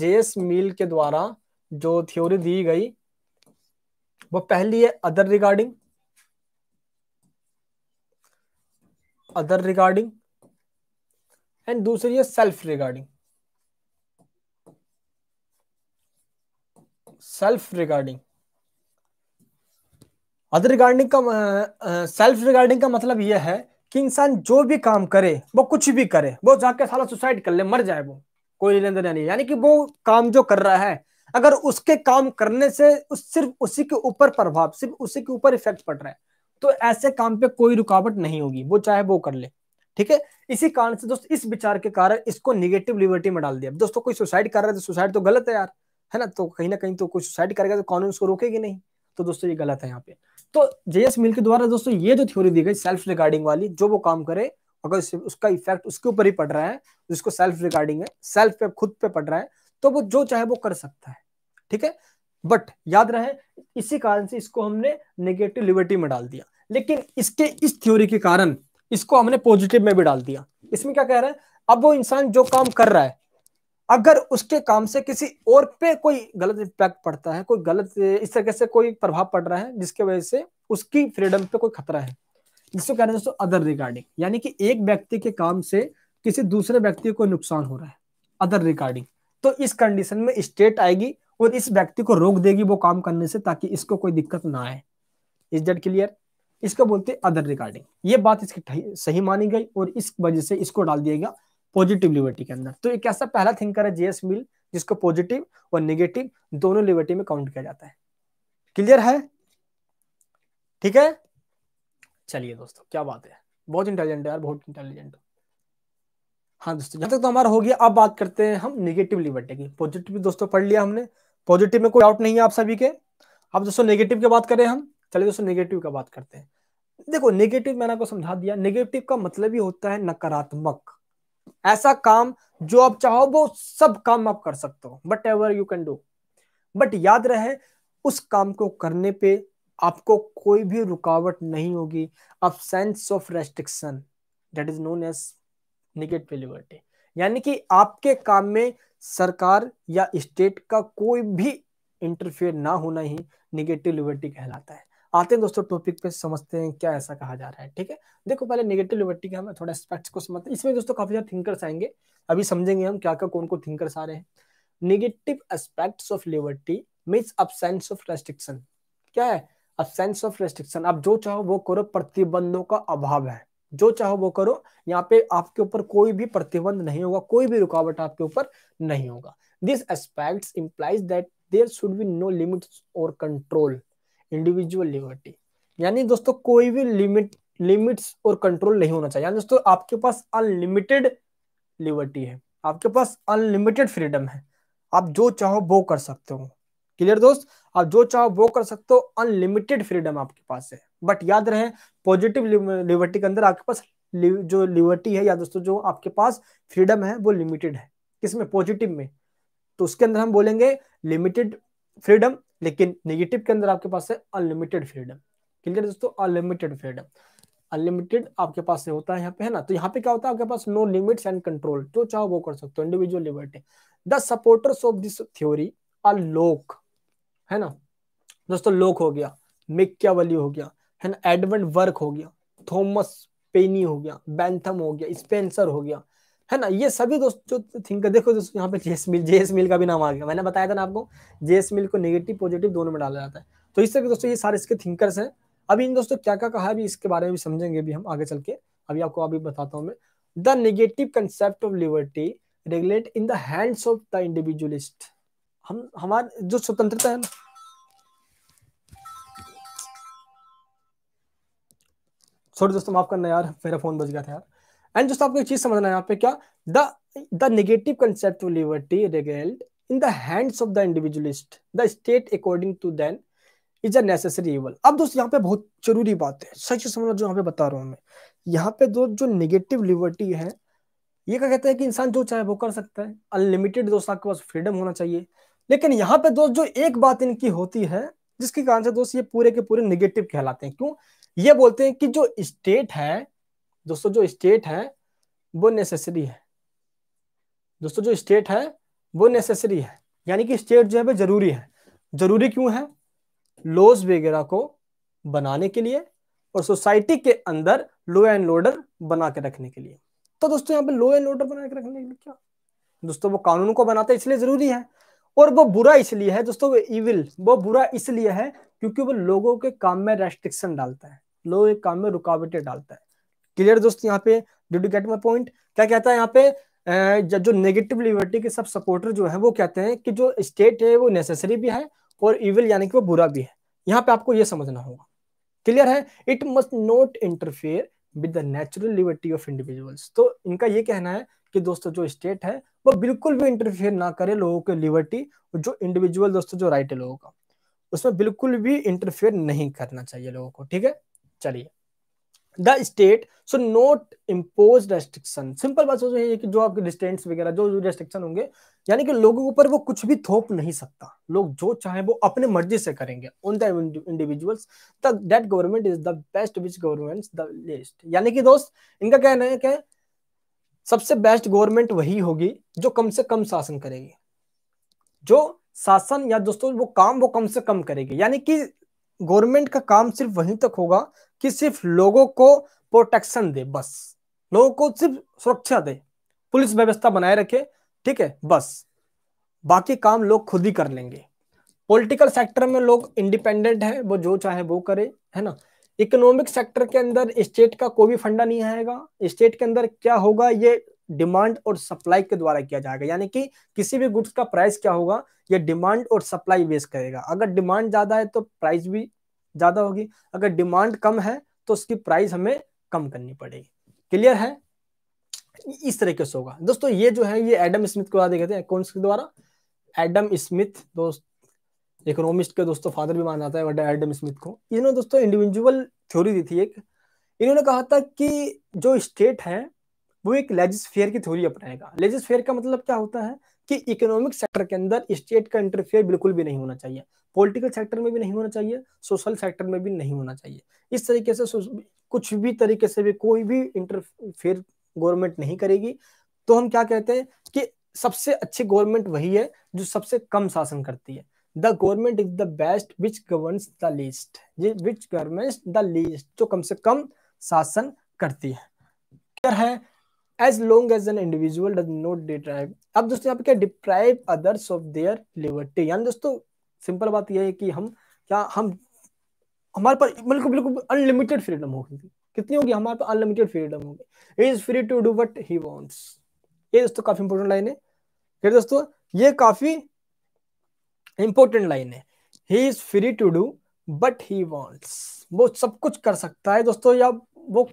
जेएस मिल के द्वारा जो थ्योरी दी गई वो पहली है other regarding other regarding and दूसरी है self regarding self regarding other regarding का सेल्फ uh, रिगार्डिंग का मतलब यह है कि इंसान जो भी काम करे वो कुछ भी करे वो जाके सारा सुसाइड कर ले मर जाए वो कोई लेन देन नहीं यानी कि वो काम जो कर रहा है अगर उसके काम करने से उस सिर्फ उसी के ऊपर प्रभाव सिर्फ उसी के ऊपर इफेक्ट पड़ रहा है तो ऐसे काम पे कोई रुकावट नहीं होगी वो चाहे वो कर ले ठीक है इसी कारण से दोस्त इस विचार के कारण इसको निगेटिव लिबर्टी में डाल दिया दोस्तों कोई सुसाइड कर रहा है तो सुसाइड तो गलत है यार है ना तो कहीं ना कहीं तो कोई सुसाइड करेगा तो कानून उसको रोकेगी नहीं तो दोस्तों ये गलत है यहाँ पे तो जेएस मिल के द्वारा दोस्तों ये जो थ्योरी दी गई सेल्फ रिगार्डिंग वाली जो वो काम करे अगर उसका इफेक्ट उसके ऊपर ही पड़ रहा है जिसको सेल्फ रिगार्डिंग है सेल्फ पे खुद पे पड़ रहा है तो वो जो चाहे वो कर सकता है ठीक है बट याद रहे इसी कारण से इसको हमने नेगेटिव लिबर्टी में डाल दिया लेकिन इसके इस थ्योरी के कारण इसको हमने पॉजिटिव में भी डाल दिया इसमें क्या कह रहा है अब वो इंसान जो काम कर रहा है अगर उसके काम से किसी और पे कोई गलत इम्पैक्ट पड़ता है कोई गलत इस तरीके से कोई प्रभाव पड़ रहा है जिसके वजह से उसकी फ्रीडम पे कोई खतरा है जिसको कह रहे हैं दोस्तों अदर रिगार्डिंग यानी कि एक व्यक्ति के काम से किसी दूसरे व्यक्ति को नुकसान हो रहा है अदर रिगार्डिंग तो इस कंडीशन में स्टेट आएगी और इस व्यक्ति को रोक देगी वो काम करने से ताकि इसको कोई दिक्कत ना आए इज डेट क्लियर इसको बोलते हैं अदर रिकॉर्डिंग ये बात इसकी सही मानी गई और इस वजह से इसको डाल दिया गया पॉजिटिव लिबर्टी के अंदर तो एक ऐसा पहला थिंकर है जेएस मिल जिसको पॉजिटिव और निगेटिव दोनों लिबर्टी में काउंट किया जाता है क्लियर है ठीक है चलिए दोस्तों क्या बात है बहुत इंटेलिजेंट है यार बहुत इंटेलिजेंट हाँ दोस्तों जहां तक तो हमारा हो गया अब बात करते हैं हम निगेटिव लिबर्टी की पॉजिटिव दोस्तों पढ़ लिया हमने पॉजिटिव में कोई डाउट नहीं है आप सभी के अब दोस्तों नेगेटिव की बात करें हम चलिए दोस्तों नेगेटिव का बात करते हैं देखो नेगेटिव मैंने आपको समझा दिया नेगेटिव का मतलब ही होता है नकारात्मक ऐसा काम जो आप चाहो वो सब काम आप कर सकते हो whatever you can do but याद रहे उस काम को करने पे आपको कोई भी रुकावट नहीं होगी अब sense of restriction that is known as negative liberty यानी कि आपके काम में सरकार या स्टेट का कोई भी इंटरफेयर ना होना ही निगेटिव लिबर्टी कहलाता है आते हैं दोस्तों टॉपिक पे समझते हैं क्या ऐसा कहा जा रहा है ठीक है देखो पहले नेगेटिव लिबर्टी का हम थोड़ा एस्पेक्ट्स को समझते हैं इसमें दोस्तों काफी सारे थिंकर्स आएंगे अभी समझेंगे हम क्या क्या कौन कौन थिंकर्स आ रहे हैं negative aspects of liberty means absence of restriction क्या है सेंस ऑफ रेस्ट्रिक्शन आप जो चाहो वो करो प्रतिबंधों का अभाव है जो चाहो वो करो यहाँ पे आपके ऊपर कोई भी प्रतिबंध नहीं होगा कोई भी रुकावट आपके ऊपर नहीं होगा this aspect implies that there should be no limit और कंट्रोल इंडिविजुअल लिबर्टी यानी दोस्तों कोई भी लिमिट लिमिट्स और कंट्रोल नहीं होना चाहिए यानी दोस्तों आपके पास अनलिमिटेड लिबर्टी है आपके पास अनलिमिटेड फ्रीडम है आप जो चाहो वो कर सकते हो क्लियर दोस्त आप जो चाहो वो कर सकते हो अनलिमिटेड फ्रीडम आपके पास है बट याद रहे पॉजिटिव लिबर्टी के अंदर आपके पास जो लिबर्टी है या दोस्तों जो आपके पास फ्रीडम है वो लिमिटेड है किसमें पॉजिटिव में तो उसके अंदर हम बोलेंगे लिमिटेड फ्रीडम लेकिन नेगेटिव के अंदर आपके पास है अनलिमिटेड फ्रीडम क्लियर दोस्तों अनलिमिटेड फ्रीडम अनलिमिटेड आपके पास से होता है यहाँ पे है ना तो यहाँ पे क्या होता है आपके पास नो लिमिट्स एंड कंट्रोल जो चाहो वो कर सकते हो individual liberty the supporters of this theory are Locke है ना दोस्तों लोक हो गया मिक्यावली हो गया है ना एडवर्ड वर्क हो गया थॉमस पेनी हो गया बैंथम हो गया स्पेंसर हो गया है ना ये सभी दोस्त जो थिंकर देखो दोस्तों यहाँ पे जेस मिल जेस मिल का भी नाम आ गया मैंने बताया था ना आपको जेस मिल को नेगेटिव पॉजिटिव दोनों में डाला जाता है तो इस तरह दोस्तों ये सारे इसके थिंकर्स हैं अभी इन दोस्तों क्या क्या कहा अभी इसके बारे में भी समझेंगे भी हम आगे चल के अभी आपको अभी बताता हूँ मैं the negative concept of liberty regulate in the hands of the individualist हम हमारे जो स्वतंत्रता है ना सॉरी दोस्तों माफ करना यार मेरा फोन बज गया था यार एंड दोस्तों आपको एक चीज समझना है यहाँ पे क्या the the negative concept of liberty regulated in the hands of the individualist the state according to them is a necessary evil अब दोस्तों यहाँ पे बहुत जरूरी बात है सच समझना जो यहाँ पे बता रहा हूँ मैं यहाँ पे दो जो नेगेटिव लिबर्टी है ये क्या कहते हैं कि इंसान जो चाहे वो कर सकता है अनलिमिटेड दोस्त आपके पास फ्रीडम होना चाहिए लेकिन यहाँ पे दोस्त जो एक बात इनकी होती है जिसके कारण से दोस्त ये पूरे के पूरे नेगेटिव कहलाते हैं क्यों ये बोलते हैं कि जो स्टेट है दोस्तों जो स्टेट है वो नेसेसरी है दोस्तों जो स्टेट है वो नेसेसरी है यानी कि स्टेट जो है वो जरूरी है जरूरी क्यों है लॉज वगैरह को बनाने के लिए और सोसाइटी के अंदर लो एंड ऑर्डर बना के रखने के लिए तो दोस्तों यहाँ पे लो एंड ऑर्डर बना के रखने के लिए क्या दोस्तों वो कानून को बनाते इसलिए जरूरी है और वो बुरा इसलिए है दोस्तों इविल वो बुरा इसलिए है क्योंकि वो लोगों के काम में रेस्ट्रिक्शन डालता है लोगों के काम में रुकावटें डालता है क्लियर दोस्त यहाँ पे ड्यू गेट माई पॉइंट क्या कहता है यहाँ पे जो नेगेटिव लिबर्टी के सब सपोर्टर जो है वो कहते हैं कि जो स्टेट है वो नेसेसरी भी है और इविल यानी कि वो बुरा भी है यहाँ पे आपको ये समझना होगा क्लियर है it must not interfere with the natural liberty of individuals तो इनका ये कहना है कि दोस्तों जो स्टेट है वो बिल्कुल भी इंटरफेयर ना करे लोगों के लिबर्टी और जो इंडिविजुअल दोस्तों जो राइट है लोगों का उसमें बिल्कुल भी इंटरफेयर नहीं करना चाहिए लोगों को ठीक है चलिए the state so not impose restriction simple बात सोचो ये कि जो आपके डिस्टेंस वगैरह जो रेस्ट्रिक्शन होंगे यानी कि लोगों के ऊपर वो कुछ भी थोप नहीं सकता लोग जो चाहे वो अपने मर्जी से करेंगे on the individuals that government is the best which government the least यानी कि दोस्त इनका कहना है क्या सबसे बेस्ट गवर्नमेंट वही होगी जो कम से कम शासन करेगी जो शासन या दोस्तों वो काम वो कम से कम करेगी यानी कि गवर्नमेंट का काम सिर्फ वहीं तक होगा कि सिर्फ लोगों को प्रोटेक्शन दे बस लोगों को सिर्फ सुरक्षा दे पुलिस व्यवस्था बनाए रखे ठीक है बस बाकी काम लोग खुद ही कर लेंगे पॉलिटिकल सेक्टर में लोग इंडिपेंडेंट है वो जो चाहे वो करे है ना इकोनॉमिक सेक्टर के अंदर स्टेट का कोई भी फंडा नहीं आएगा स्टेट के अंदर क्या होगा ये डिमांड और सप्लाई के द्वारा किया जाएगा यानी कि किसी भी गुड्स का प्राइस क्या होगा ये डिमांड और सप्लाई बेस करेगा अगर डिमांड ज्यादा है तो प्राइस भी ज्यादा होगी अगर डिमांड कम है तो उसकी प्राइस हमें कम करनी पड़ेगी क्लियर है इस तरीके से होगा दोस्तों ये जो है ये एडम स्मिथ के द्वारा देखे थे कौन के द्वारा एडम स्मिथ दोस्त इकोनॉमिस्ट के दोस्तों फादर भी माना जाता है एडम स्मिथ को इन्होंने दोस्तों इंडिविजुअल थ्योरी दी थी एक इन्होंने कहा था कि जो स्टेट है वो एक लेजिस्फेयर की थ्योरी अपनाएगा लेजिस्फेयर का मतलब क्या होता है कि इकोनॉमिक सेक्टर के अंदर स्टेट का इंटरफेयर बिल्कुल भी नहीं होना चाहिए पॉलिटिकल सेक्टर में भी नहीं होना चाहिए सोशल सेक्टर में भी नहीं होना चाहिए इस तरीके से कुछ भी तरीके से भी कोई भी इंटरफेयर गवर्नमेंट नहीं करेगी तो हम क्या कहते हैं कि सबसे अच्छी गवर्नमेंट वही है जो सबसे कम शासन करती है the government is the best which governs the least which government the least जो कम से कम शासन करती है क्या है as long as an individual does not deprive अब दोस्तों यहाँ पे क्या deprive others of their liberty यानी दोस्तों सिंपल बात यह है कि हम क्या हम हमारे पर बिल्कुल बिल्कुल अनलिमिटेड फ्रीडम होगी कितनी होगी हमारे पर अनलिमिटेड फ्रीडम होगी is free to do what he wants ये दोस्तों काफी इंपोर्टेंट लाइन है फिर दोस्तों ये काफी इंपॉर्टेंट लाइन है he is free to do what he wants वो सब कुछ कर सकता है दोस्तों या वो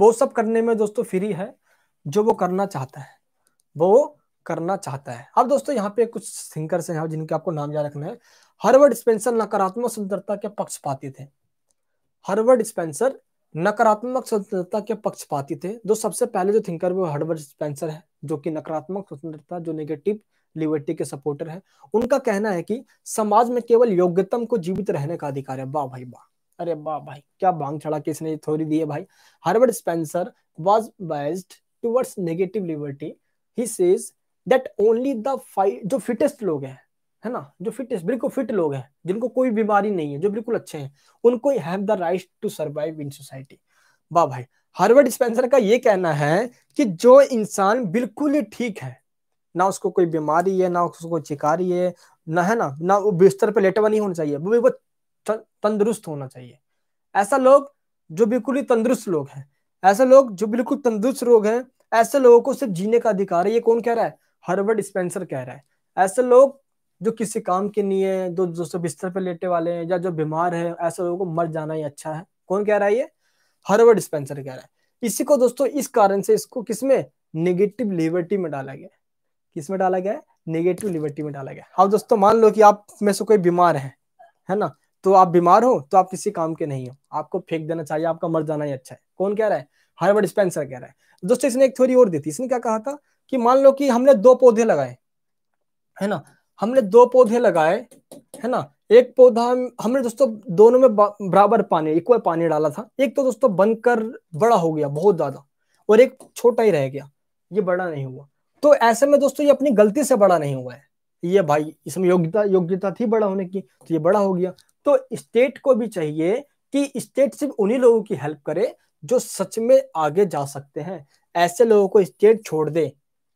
वो सब करने में दोस्तों फ्री है जो वो करना चाहता है वो करना चाहता है अब दोस्तों यहाँ पे कुछ सिंकर्स हैं जिनके आपको नाम याद रखना है हर्वर्ड स्पेंसर नकारात्मक स्वतंत्रता के पक्षपाती थे हर्वर्ड स्पेंसर नकारात्मक स्वतंत्रता के पक्षपाती थे दो सबसे पहले जो थिंकर वो हर्वर्ड स्पेंसर है जो कि नकारात्मक स्वतंत्रता जो नेगेटिव लिबर्टी के सपोर्टर हैं उनका कहना है कि समाज में केवल योग्यतम को जीवित रहने का अधिकार है वाह भाई वाह अरे वाह भाई क्या भांग चढ़ा के इसने थोड़ी दी है भाई Herbert Spencer was based towards negative liberty he says that only the जो फिटेस्ट लोग हैं है ना जो फिटेस्ट बिल्कुल फिट लोग हैं जिनको कोई बीमारी नहीं है जो बिल्कुल अच्छे हैं उनको have the right to survive in society वाह भाई हार्वर्ड स्पेंसर का ये कहना है कि जो इंसान बिल्कुल ही ठीक है ना उसको कोई बीमारी है ना उसको चिकारी है ना है ना ना वो बिस्तर पे लेटवा नहीं होना चाहिए वो वो तंदुरुस्त होना चाहिए ऐसा लोग जो बिल्कुल ही तंदुरुस्त लोग हैं ऐसे लोग जो बिल्कुल तंदुरुस्त लोग हैं ऐसे लोगों को सिर्फ जीने का अधिकार है ये कौन कह रहा है हर्बर्ट स्पेंसर कह रहा है ऐसे लोग जो किसी काम के नहीं है जो दोस्तों बिस्तर पे लेटे वाले हैं या जो बीमार है ऐसे लोगों को मर जाना ही अच्छा है कौन कह रहा है ये हर्बर्ट स्पेंसर कह रहा है इसी को दोस्तों इस कारण से इसको किसमें नेगेटिव लिबर्टी में डाला गया किसमें डाला गया है नेगेटिव लिबर्टी में डाला गया अब दोस्तों मान लो कि आप में से कोई बीमार है है ना तो आप बीमार हो तो आप किसी काम के नहीं हो आपको फेंक देना चाहिए आपका मर जाना ही अच्छा है कौन कह रहा है हार्वर्ड स्पेंसर कह रहा है दोस्तों इसने एक थ्योरी और दी थी इसने क्या कहा था कि मान लो कि हमने दो पौधे लगाए है ना हमने दो पौधे लगाए है ना एक पौधा हमने दोस्तों दोनों में बराबर पानी इक्वल पानी डाला था एक तो दोस्तों बनकर बड़ा हो गया बहुत ज्यादा और एक छोटा ही रह गया ये बड़ा नहीं हुआ तो ऐसे में दोस्तों ये अपनी गलती से बड़ा नहीं हुआ है ये भाई इसमें योग्यता योग्यता थी बड़ा होने की तो ये बड़ा हो गया तो स्टेट को भी चाहिए कि स्टेट सिर्फ उन्हीं लोगों की हेल्प करे जो सच में आगे जा सकते हैं ऐसे लोगों को स्टेट छोड़ दे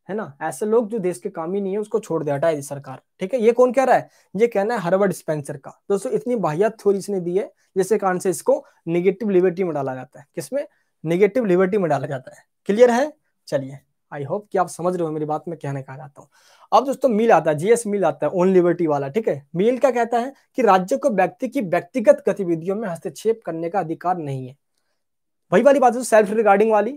है ना ऐसे लोग जो देश के काम ही नहीं है उसको छोड़ दे हटाए सरकार ठीक है ये कौन कह रहा है ये कहना है हर्बर्ट स्पेंसर का दोस्तों इतनी बाहियात थोड़ी इसने दी है जिसके कारण से इसको निगेटिव लिबर्टी में डाला जाता है किसमें निगेटिव लिबर्टी में डाला जाता है क्लियर है चलिए आई होप कि आप समझ रहे हो मेरी बात मैं कहने का जाता हूँ अब दोस्तों मिल आता है जीएस मिल आता है ओन लिबर्टी वाला ठीक है मिल क्या कहता है कि राज्य को व्यक्ति की व्यक्तिगत गतिविधियों में हस्तक्षेप करने का अधिकार नहीं है वही वाली बात है सेल्फ रिगार्डिंग वाली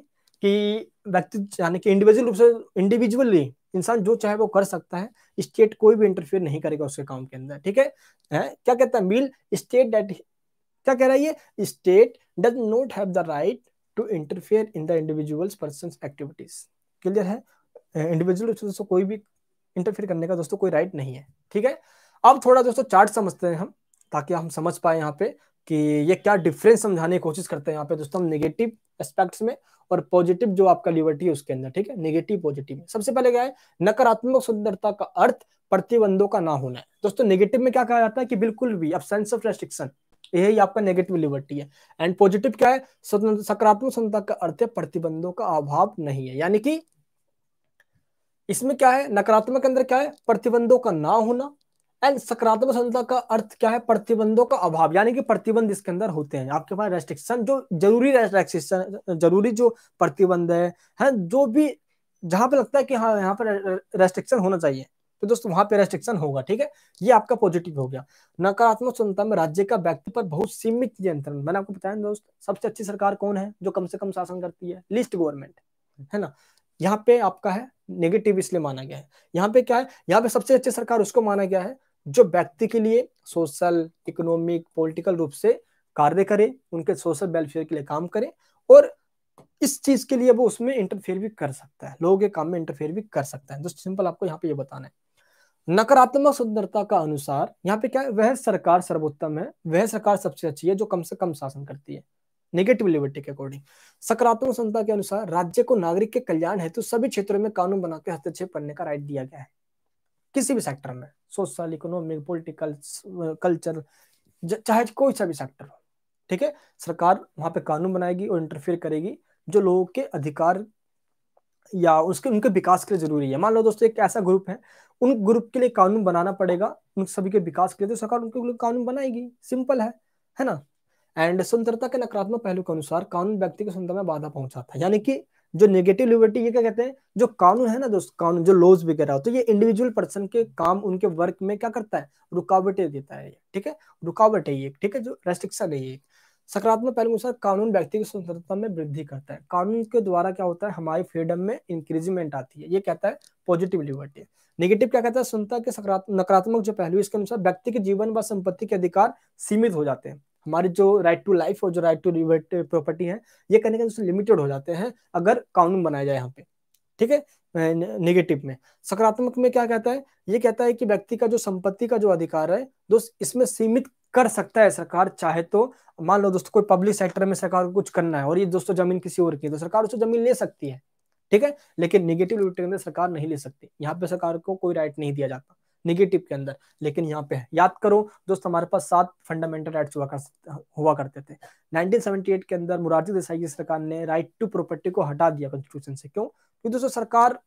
कि व्यक्ति यानी कि इंडिविजुअल रूप से इंडिविजुअली इंसान जो चाहे वो कर सकता है स्टेट कोई भी इंटरफेयर नहीं करेगा उसके काम के अंदर ठीक है क्या कहता है मिल स्टेट डेट क्या कह रहा है ये state does not have the right to interfere in the individuals person activities clear है इंडिविजुअल दोस्तों कोई भी इंटरफेयर करने का दोस्तों कोई राइट नहीं है ठीक है अब थोड़ा दोस्तों चार्ट समझते हैं हम ताकि हम समझ पाए यहाँ पे कि ये क्या डिफरेंस समझाने की कोशिश करते हैं यहाँ पे दोस्तों हम नेगेटिव एस्पेक्ट्स में और पॉजिटिव जो आपका लिबर्टी है उसके अंदर ठीक है नेगेटिव पॉजिटिव में सबसे पहले क्या है नकारात्मक सुंदरता का अर्थ प्रतिबंधों का ना होना है दोस्तों नेगेटिव में क्या कहा जाता है कि बिल्कुल भी अब सेंस ऑफ रेस्ट्रिक्शन यही आपका नेगेटिव लिबर्टी है एंड पॉजिटिव क्या है सकारात्मक सुंदरता का अर्थ है प्रतिबंधों का अभाव नहीं है यानी कि इसमें क्या है नकारात्मक अंदर क्या है प्रतिबंधों का ना होना एंड सकारात्मक संता का अर्थ क्या है प्रतिबंधों का अभाव यानी कि प्रतिबंध इसके अंदर होते हैं आपके पास रेस्ट्रिक्शन जो जरूरी रेस्ट्रिक्शन जरूरी जो प्रतिबंध है, है जो भी जहां पे लगता है कि हाँ यहाँ पर रेस्ट्रिक्शन होना चाहिए तो दोस्तों वहां पे रेस्ट्रिक्शन होगा ठीक है ये आपका पॉजिटिव हो गया नकारात्मक संता में राज्य का व्यक्ति पर बहुत सीमित नियंत्रण मैंने आपको बताया दोस्त सबसे अच्छी सरकार कौन है जो कम से कम शासन करती है लिस्ट गवर्नमेंट है ना यहाँ पे आपका है नेगेटिव इसलिए माना गया है यहाँ पे क्या है यहाँ पे सबसे अच्छी सरकार उसको माना गया है जो व्यक्ति के लिए सोशल इकोनॉमिक पॉलिटिकल रूप से कार्य करे उनके सोशल वेलफेयर के लिए काम करे और इस चीज के लिए वो उसमें इंटरफेयर भी कर सकता है लोगों के काम में इंटरफेयर भी कर सकता है तो सिंपल आपको यहाँ पे ये बताना है नकारात्मक सुंदरता का अनुसार यहाँ पे क्या है वह सरकार सर्वोत्तम है वह सरकार सबसे अच्छी है जो कम से कम शासन करती है नेगेटिव लिबर्टी के अकॉर्डिंग सकारात्मक संहिता के अनुसार राज्य को नागरिक के कल्याण हेतु सभी क्षेत्रों में कानून बनाकर हस्तक्षेप करने का राइट दिया गया है किसी भी सेक्टर में सोशल इकोनॉमिक पोलिटिकल कल्चर चाहे कोई सा भी सेक्टर हो ठीक है सरकार वहां पे कानून बनाएगी और इंटरफेयर करेगी जो लोगों के अधिकार या उसके उनके विकास के लिए जरूरी है मान लो दोस्तों एक ऐसा ग्रुप है उन ग्रुप के लिए कानून बनाना पड़ेगा उन सभी के विकास के लिए तो सरकार उनके लिए कानून बनाएगी सिंपल है है ना एंड स्वतंत्रता के नकारात्मक पहलू के अनुसार कानून व्यक्ति की स्वतंत्रता में बाधा पहुंचाता है यानी कि जो नेगेटिव लिबर्टी ये क्या कहते हैं जो कानून है ना दोस्त कानून जो लॉज वगैरह होते तो ये इंडिविजुअल पर्सन के काम उनके वर्क में क्या करता है रुकावटें देता है ठीक है रुकावट है ये ठीक है जो रेस्ट्रिक्शन है ये सकारात्मक पहलू अनुसार कानून व्यक्ति की स्वतंत्रता में वृद्धि करता है कानून के द्वारा क्या होता है हमारी फ्रीडम में इंक्रीजमेंट आती है ये कहता है पॉजिटिव लिबर्टी नेगेटिव क्या कहता है स्वतंत्रता के नकारात्मक जो पहलू इसके अनुसार व्यक्ति के जीवन व संपत्ति के अधिकार सीमित हो जाते हैं हमारी जो राइट टू लाइफ और जो राइट टू प्रॉपर्टी है ये कहने के लिमिटेड हो जाते हैं अगर कानून बनाया जाए यहाँ पे ठीक है नेगेटिव में सकारात्मक में क्या कहता है ये कहता है कि व्यक्ति का जो संपत्ति का जो अधिकार है दोस्त इसमें सीमित कर सकता है सरकार चाहे तो मान लो दोस्तों कोई पब्लिक सेक्टर में सरकार को कुछ करना है और ये दोस्तों जमीन किसी और की है तो सरकार उसको जमीन ले सकती है ठीक है लेकिन निगेटिव लिमिट के अंदर सरकार नहीं ले सकती यहाँ पे सरकार को कोई राइट नहीं दिया जाता निगेटिव के अंदर लेकिन यहाँ पे याद करो दोस्त हमारे पास सात फंडामेंटल राइट्स हुआ कर हुआ करते थे 1978 के अंदर मुरारजी देसाई की सरकार ने राइट टू प्रॉपर्टी को हटा दिया कॉन्स्टिट्यूशन से क्यों क्योंकि दोस्तों सरकार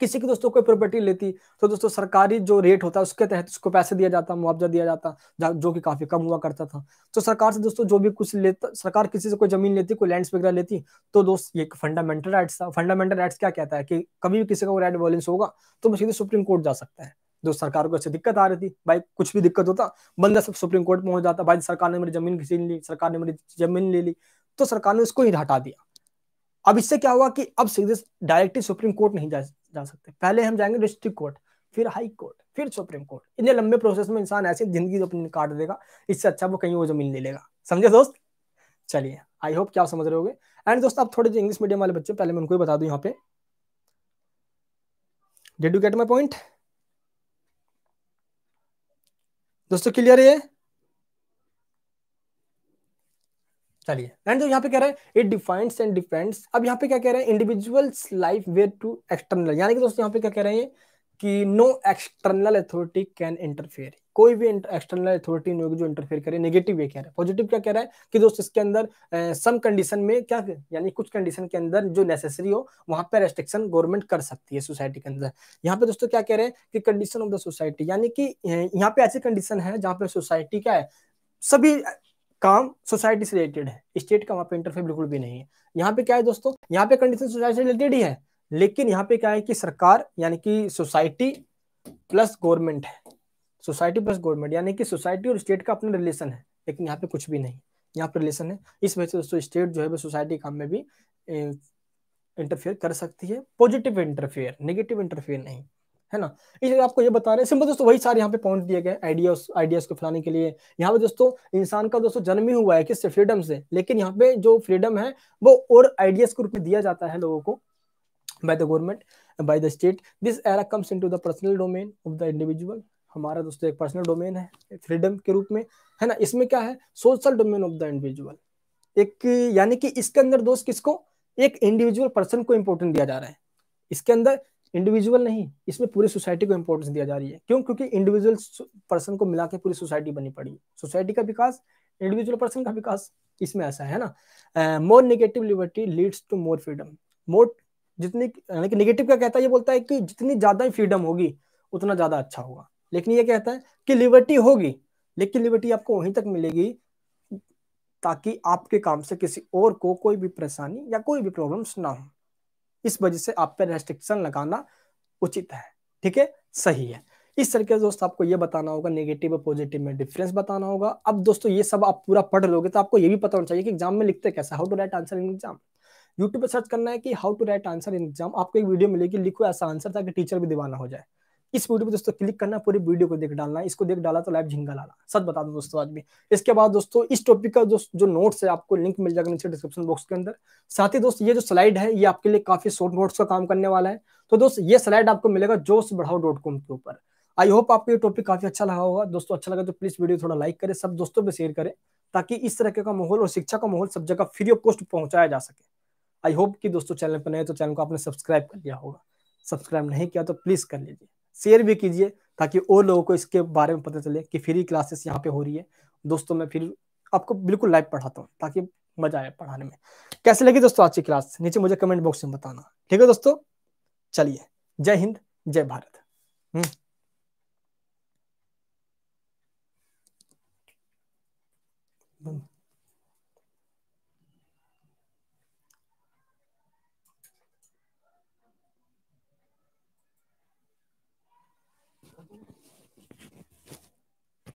किसी की दोस्तों कोई प्रॉपर्टी लेती तो दोस्तों सरकारी जो रेट होता है उसके तहत उसको पैसे दिया जाता मुआवजा दिया जाता जो कि काफी कम हुआ करता था तो सरकार से दोस्तों जो भी कुछ लेता सरकार किसी से कोई जमीन लेती कोई लैंड्स वगैरह लेती तो दोस्त ये फंडामेंटल राइट्स था फंडामेंटल राइट्स क्या कहता है कि कभी भी किसी का राइट वायलेंस होगा तो सीधे सुप्रीम कोर्ट जा सकता है जो सरकार को ऐसे दिक्कत आ रही थी भाई कुछ भी दिक्कत होता बंदा सब सुप्रीम कोर्ट पहुंच जाता भाई सरकार ने मेरी जमीन छीन ली सरकार ने मेरी जमीन ले ली तो सरकार ने उसको ही हटा दिया अब इससे क्या हुआ कि अब सीधे डायरेक्टली सुप्रीम कोर्ट नहीं जा, जा सकते पहले हम जाएंगे डिस्ट्रिक्ट कोर्ट फिर हाई कोर्ट फिर सुप्रीम कोर्ट इतने लंबे प्रोसेस में इंसान ऐसी जिंदगी अपनी काट देगा इससे अच्छा वो कहीं वो जमीन ले लेगा समझे दोस्त चलिए आई होप क्या समझ रहे हो एंड दोस्त आप थोड़े इंग्लिश मीडियम वाले बच्चे पहले मैं उनको ही बता दू यहाँ पे did you get my point दोस्तों क्लियर है चलिए एंड जो यहाँ पे कह रहा है इट डिफाइंस एंड डिफेंड्स अब यहाँ पे क्या कह रहे हैं individuals life where to external यानी कि दोस्तों यहाँ पे क्या कह रहे हैं कि no external authority can interfere कोई भी एक्सटर्नल अथॉरिटी नहीं होगी जो इंटरफेयर करे नेगेटिव वे कह रहा है पॉजिटिव क्या कह रहा है कि दोस्त इसके अंदर सम कंडीशन में क्या यानी कुछ कंडीशन के अंदर जो नेसेसरी हो वहां पर रेस्ट्रिक्शन गवर्नमेंट कर सकती है सोसाइटी के अंदर यहाँ पे दोस्तों क्या कह रहे हैं कि कंडीशन ऑफ द सोसाइटी यानी कि यहाँ पे ऐसी कंडीशन है जहाँ पे सोसाइटी क्या है सभी काम सोसाइटी से रिलेटेड है स्टेट का वहां पे इंटरफेयर बिल्कुल भी नहीं है यहाँ पे क्या है दोस्तों यहाँ पे कंडीशन सोसाइटी से रिलेटेड ही है लेकिन यहाँ पे क्या है कि सरकार यानी कि सोसाइटी प्लस गवर्नमेंट है सोसाइटी प्लस गवर्नमेंट यानी कि सोसाइटी और स्टेट का अपना रिलेशन है लेकिन यहाँ पे कुछ भी नहीं यहाँ पर रिलेशन है इस वजह से दोस्तों स्टेट जो है सोसाइटी काम में भी इंटरफेयर कर सकती है पॉजिटिव इंटरफेयर नेगेटिव इंटरफेयर नहीं है ना इसलिए आपको ये बता रहे हैं सिंपल दोस्तों वही सारे यहाँ पे पॉइंट दिए गए आइडियाज आइडियाज को फैलाने के लिए यहाँ पे दोस्तों इंसान का दोस्तों जन्म ही हुआ है किससे फ्रीडम से लेकिन यहाँ पे जो फ्रीडम है वो और आइडियाज के रूप में दिया जाता है लोगों को by the government by the state this area comes in the personal domain of the individual हमारा दोस्तों एक पर्सनल डोमेन है फ्रीडम के रूप में है ना इसमें क्या है social domain of the individual एक यानी कि इसके अंदर दोस्त किसको एक इंडिविजुअल पर्सन को इंपोर्टेंस दिया जा रहा है इसके अंदर इंडिविजुअल नहीं इसमें पूरी सोसाइटी को इंपोर्टेंस दिया जा रही है क्यों क्योंकि इंडिविजुअल पर्सन को मिला के पूरी सोसाइटी बनी पड़ी है सोसाइटी का विकास इंडिविजुअल पर्सन का विकास इसमें ऐसा है ना more negative liberty leads to more freedom more जितनी यानी कि नेगेटिव क्या कहता है ये बोलता है कि जितनी ज्यादा फ्रीडम होगी उतना ज्यादा अच्छा होगा लेकिन ये कहता है कि लिबर्टी होगी लेकिन लिबर्टी आपको वहीं तक मिलेगी ताकि आपके काम से किसी और को कोई भी परेशानी या कोई भी प्रॉब्लम्स ना हो इस वजह से आप पे रेस्ट्रिक्शन लगाना उचित है ठीक है सही है इस तरीके से दोस्तों आपको ये बताना होगा नेगेटिव और पॉजिटिव में डिफरेंस बताना होगा अब दोस्तों ये सब आप पूरा पढ़ लोगे तो आपको ये भी पता होना चाहिए कि एग्जाम में लिखते कैसा how to write answer in exam YouTube पर सर्च करना है कि how to write answer in exam आपको एक वीडियो मिलेगी लिखो ऐसा आंसर ताकि टीचर भी दीवाना हो जाए इस वीडियो पे दोस्तों क्लिक करना पूरे वीडियो को देख डालना इसको देख डाला तो लाइव झिंगा लाना सच बता दो दोस्तों आज भी इसके बाद दोस्तों इस टॉपिक का जो जो नोट्स है आपको लिंक मिल जाएगा नीचे डिस्क्रिप्शन बॉक्स के अंदर साथ ही दोस्तों ये जो स्लाइड है ये आपके लिए काफी शॉर्ट नोट्स का काम करने वाला है तो दोस्त ये स्लाइड आपको मिलेगा जोश बढ़ाओ डॉट कॉम के ऊपर आई होप आपको ये टॉपिक काफी अच्छा लगा होगा दोस्तों अच्छा लगा तो प्लीज वीडियो थोड़ा लाइक करें सब दोस्तों पे शेयर करें ताकि इस तरह का माहौल और शिक्षा का माहौल सब जगह फ्री ऑफ कॉस्ट पहुंचाया जा सके आई होप कि दोस्तों चैनल पर नए तो चैनल को आपने सब्सक्राइब कर लिया होगा सब्सक्राइब नहीं किया तो प्लीज कर लीजिए शेयर भी कीजिए ताकि और लोगों को इसके बारे में पता चले कि फ्री क्लासेस यहाँ पे हो रही है दोस्तों मैं फिर आपको बिल्कुल लाइव पढ़ाता हूँ ताकि मजा आए पढ़ाने में कैसे लगी दोस्तों आज की क्लास नीचे मुझे कमेंट बॉक्स में बताना ठीक है दोस्तों चलिए जय हिंद जय भारत हम्म।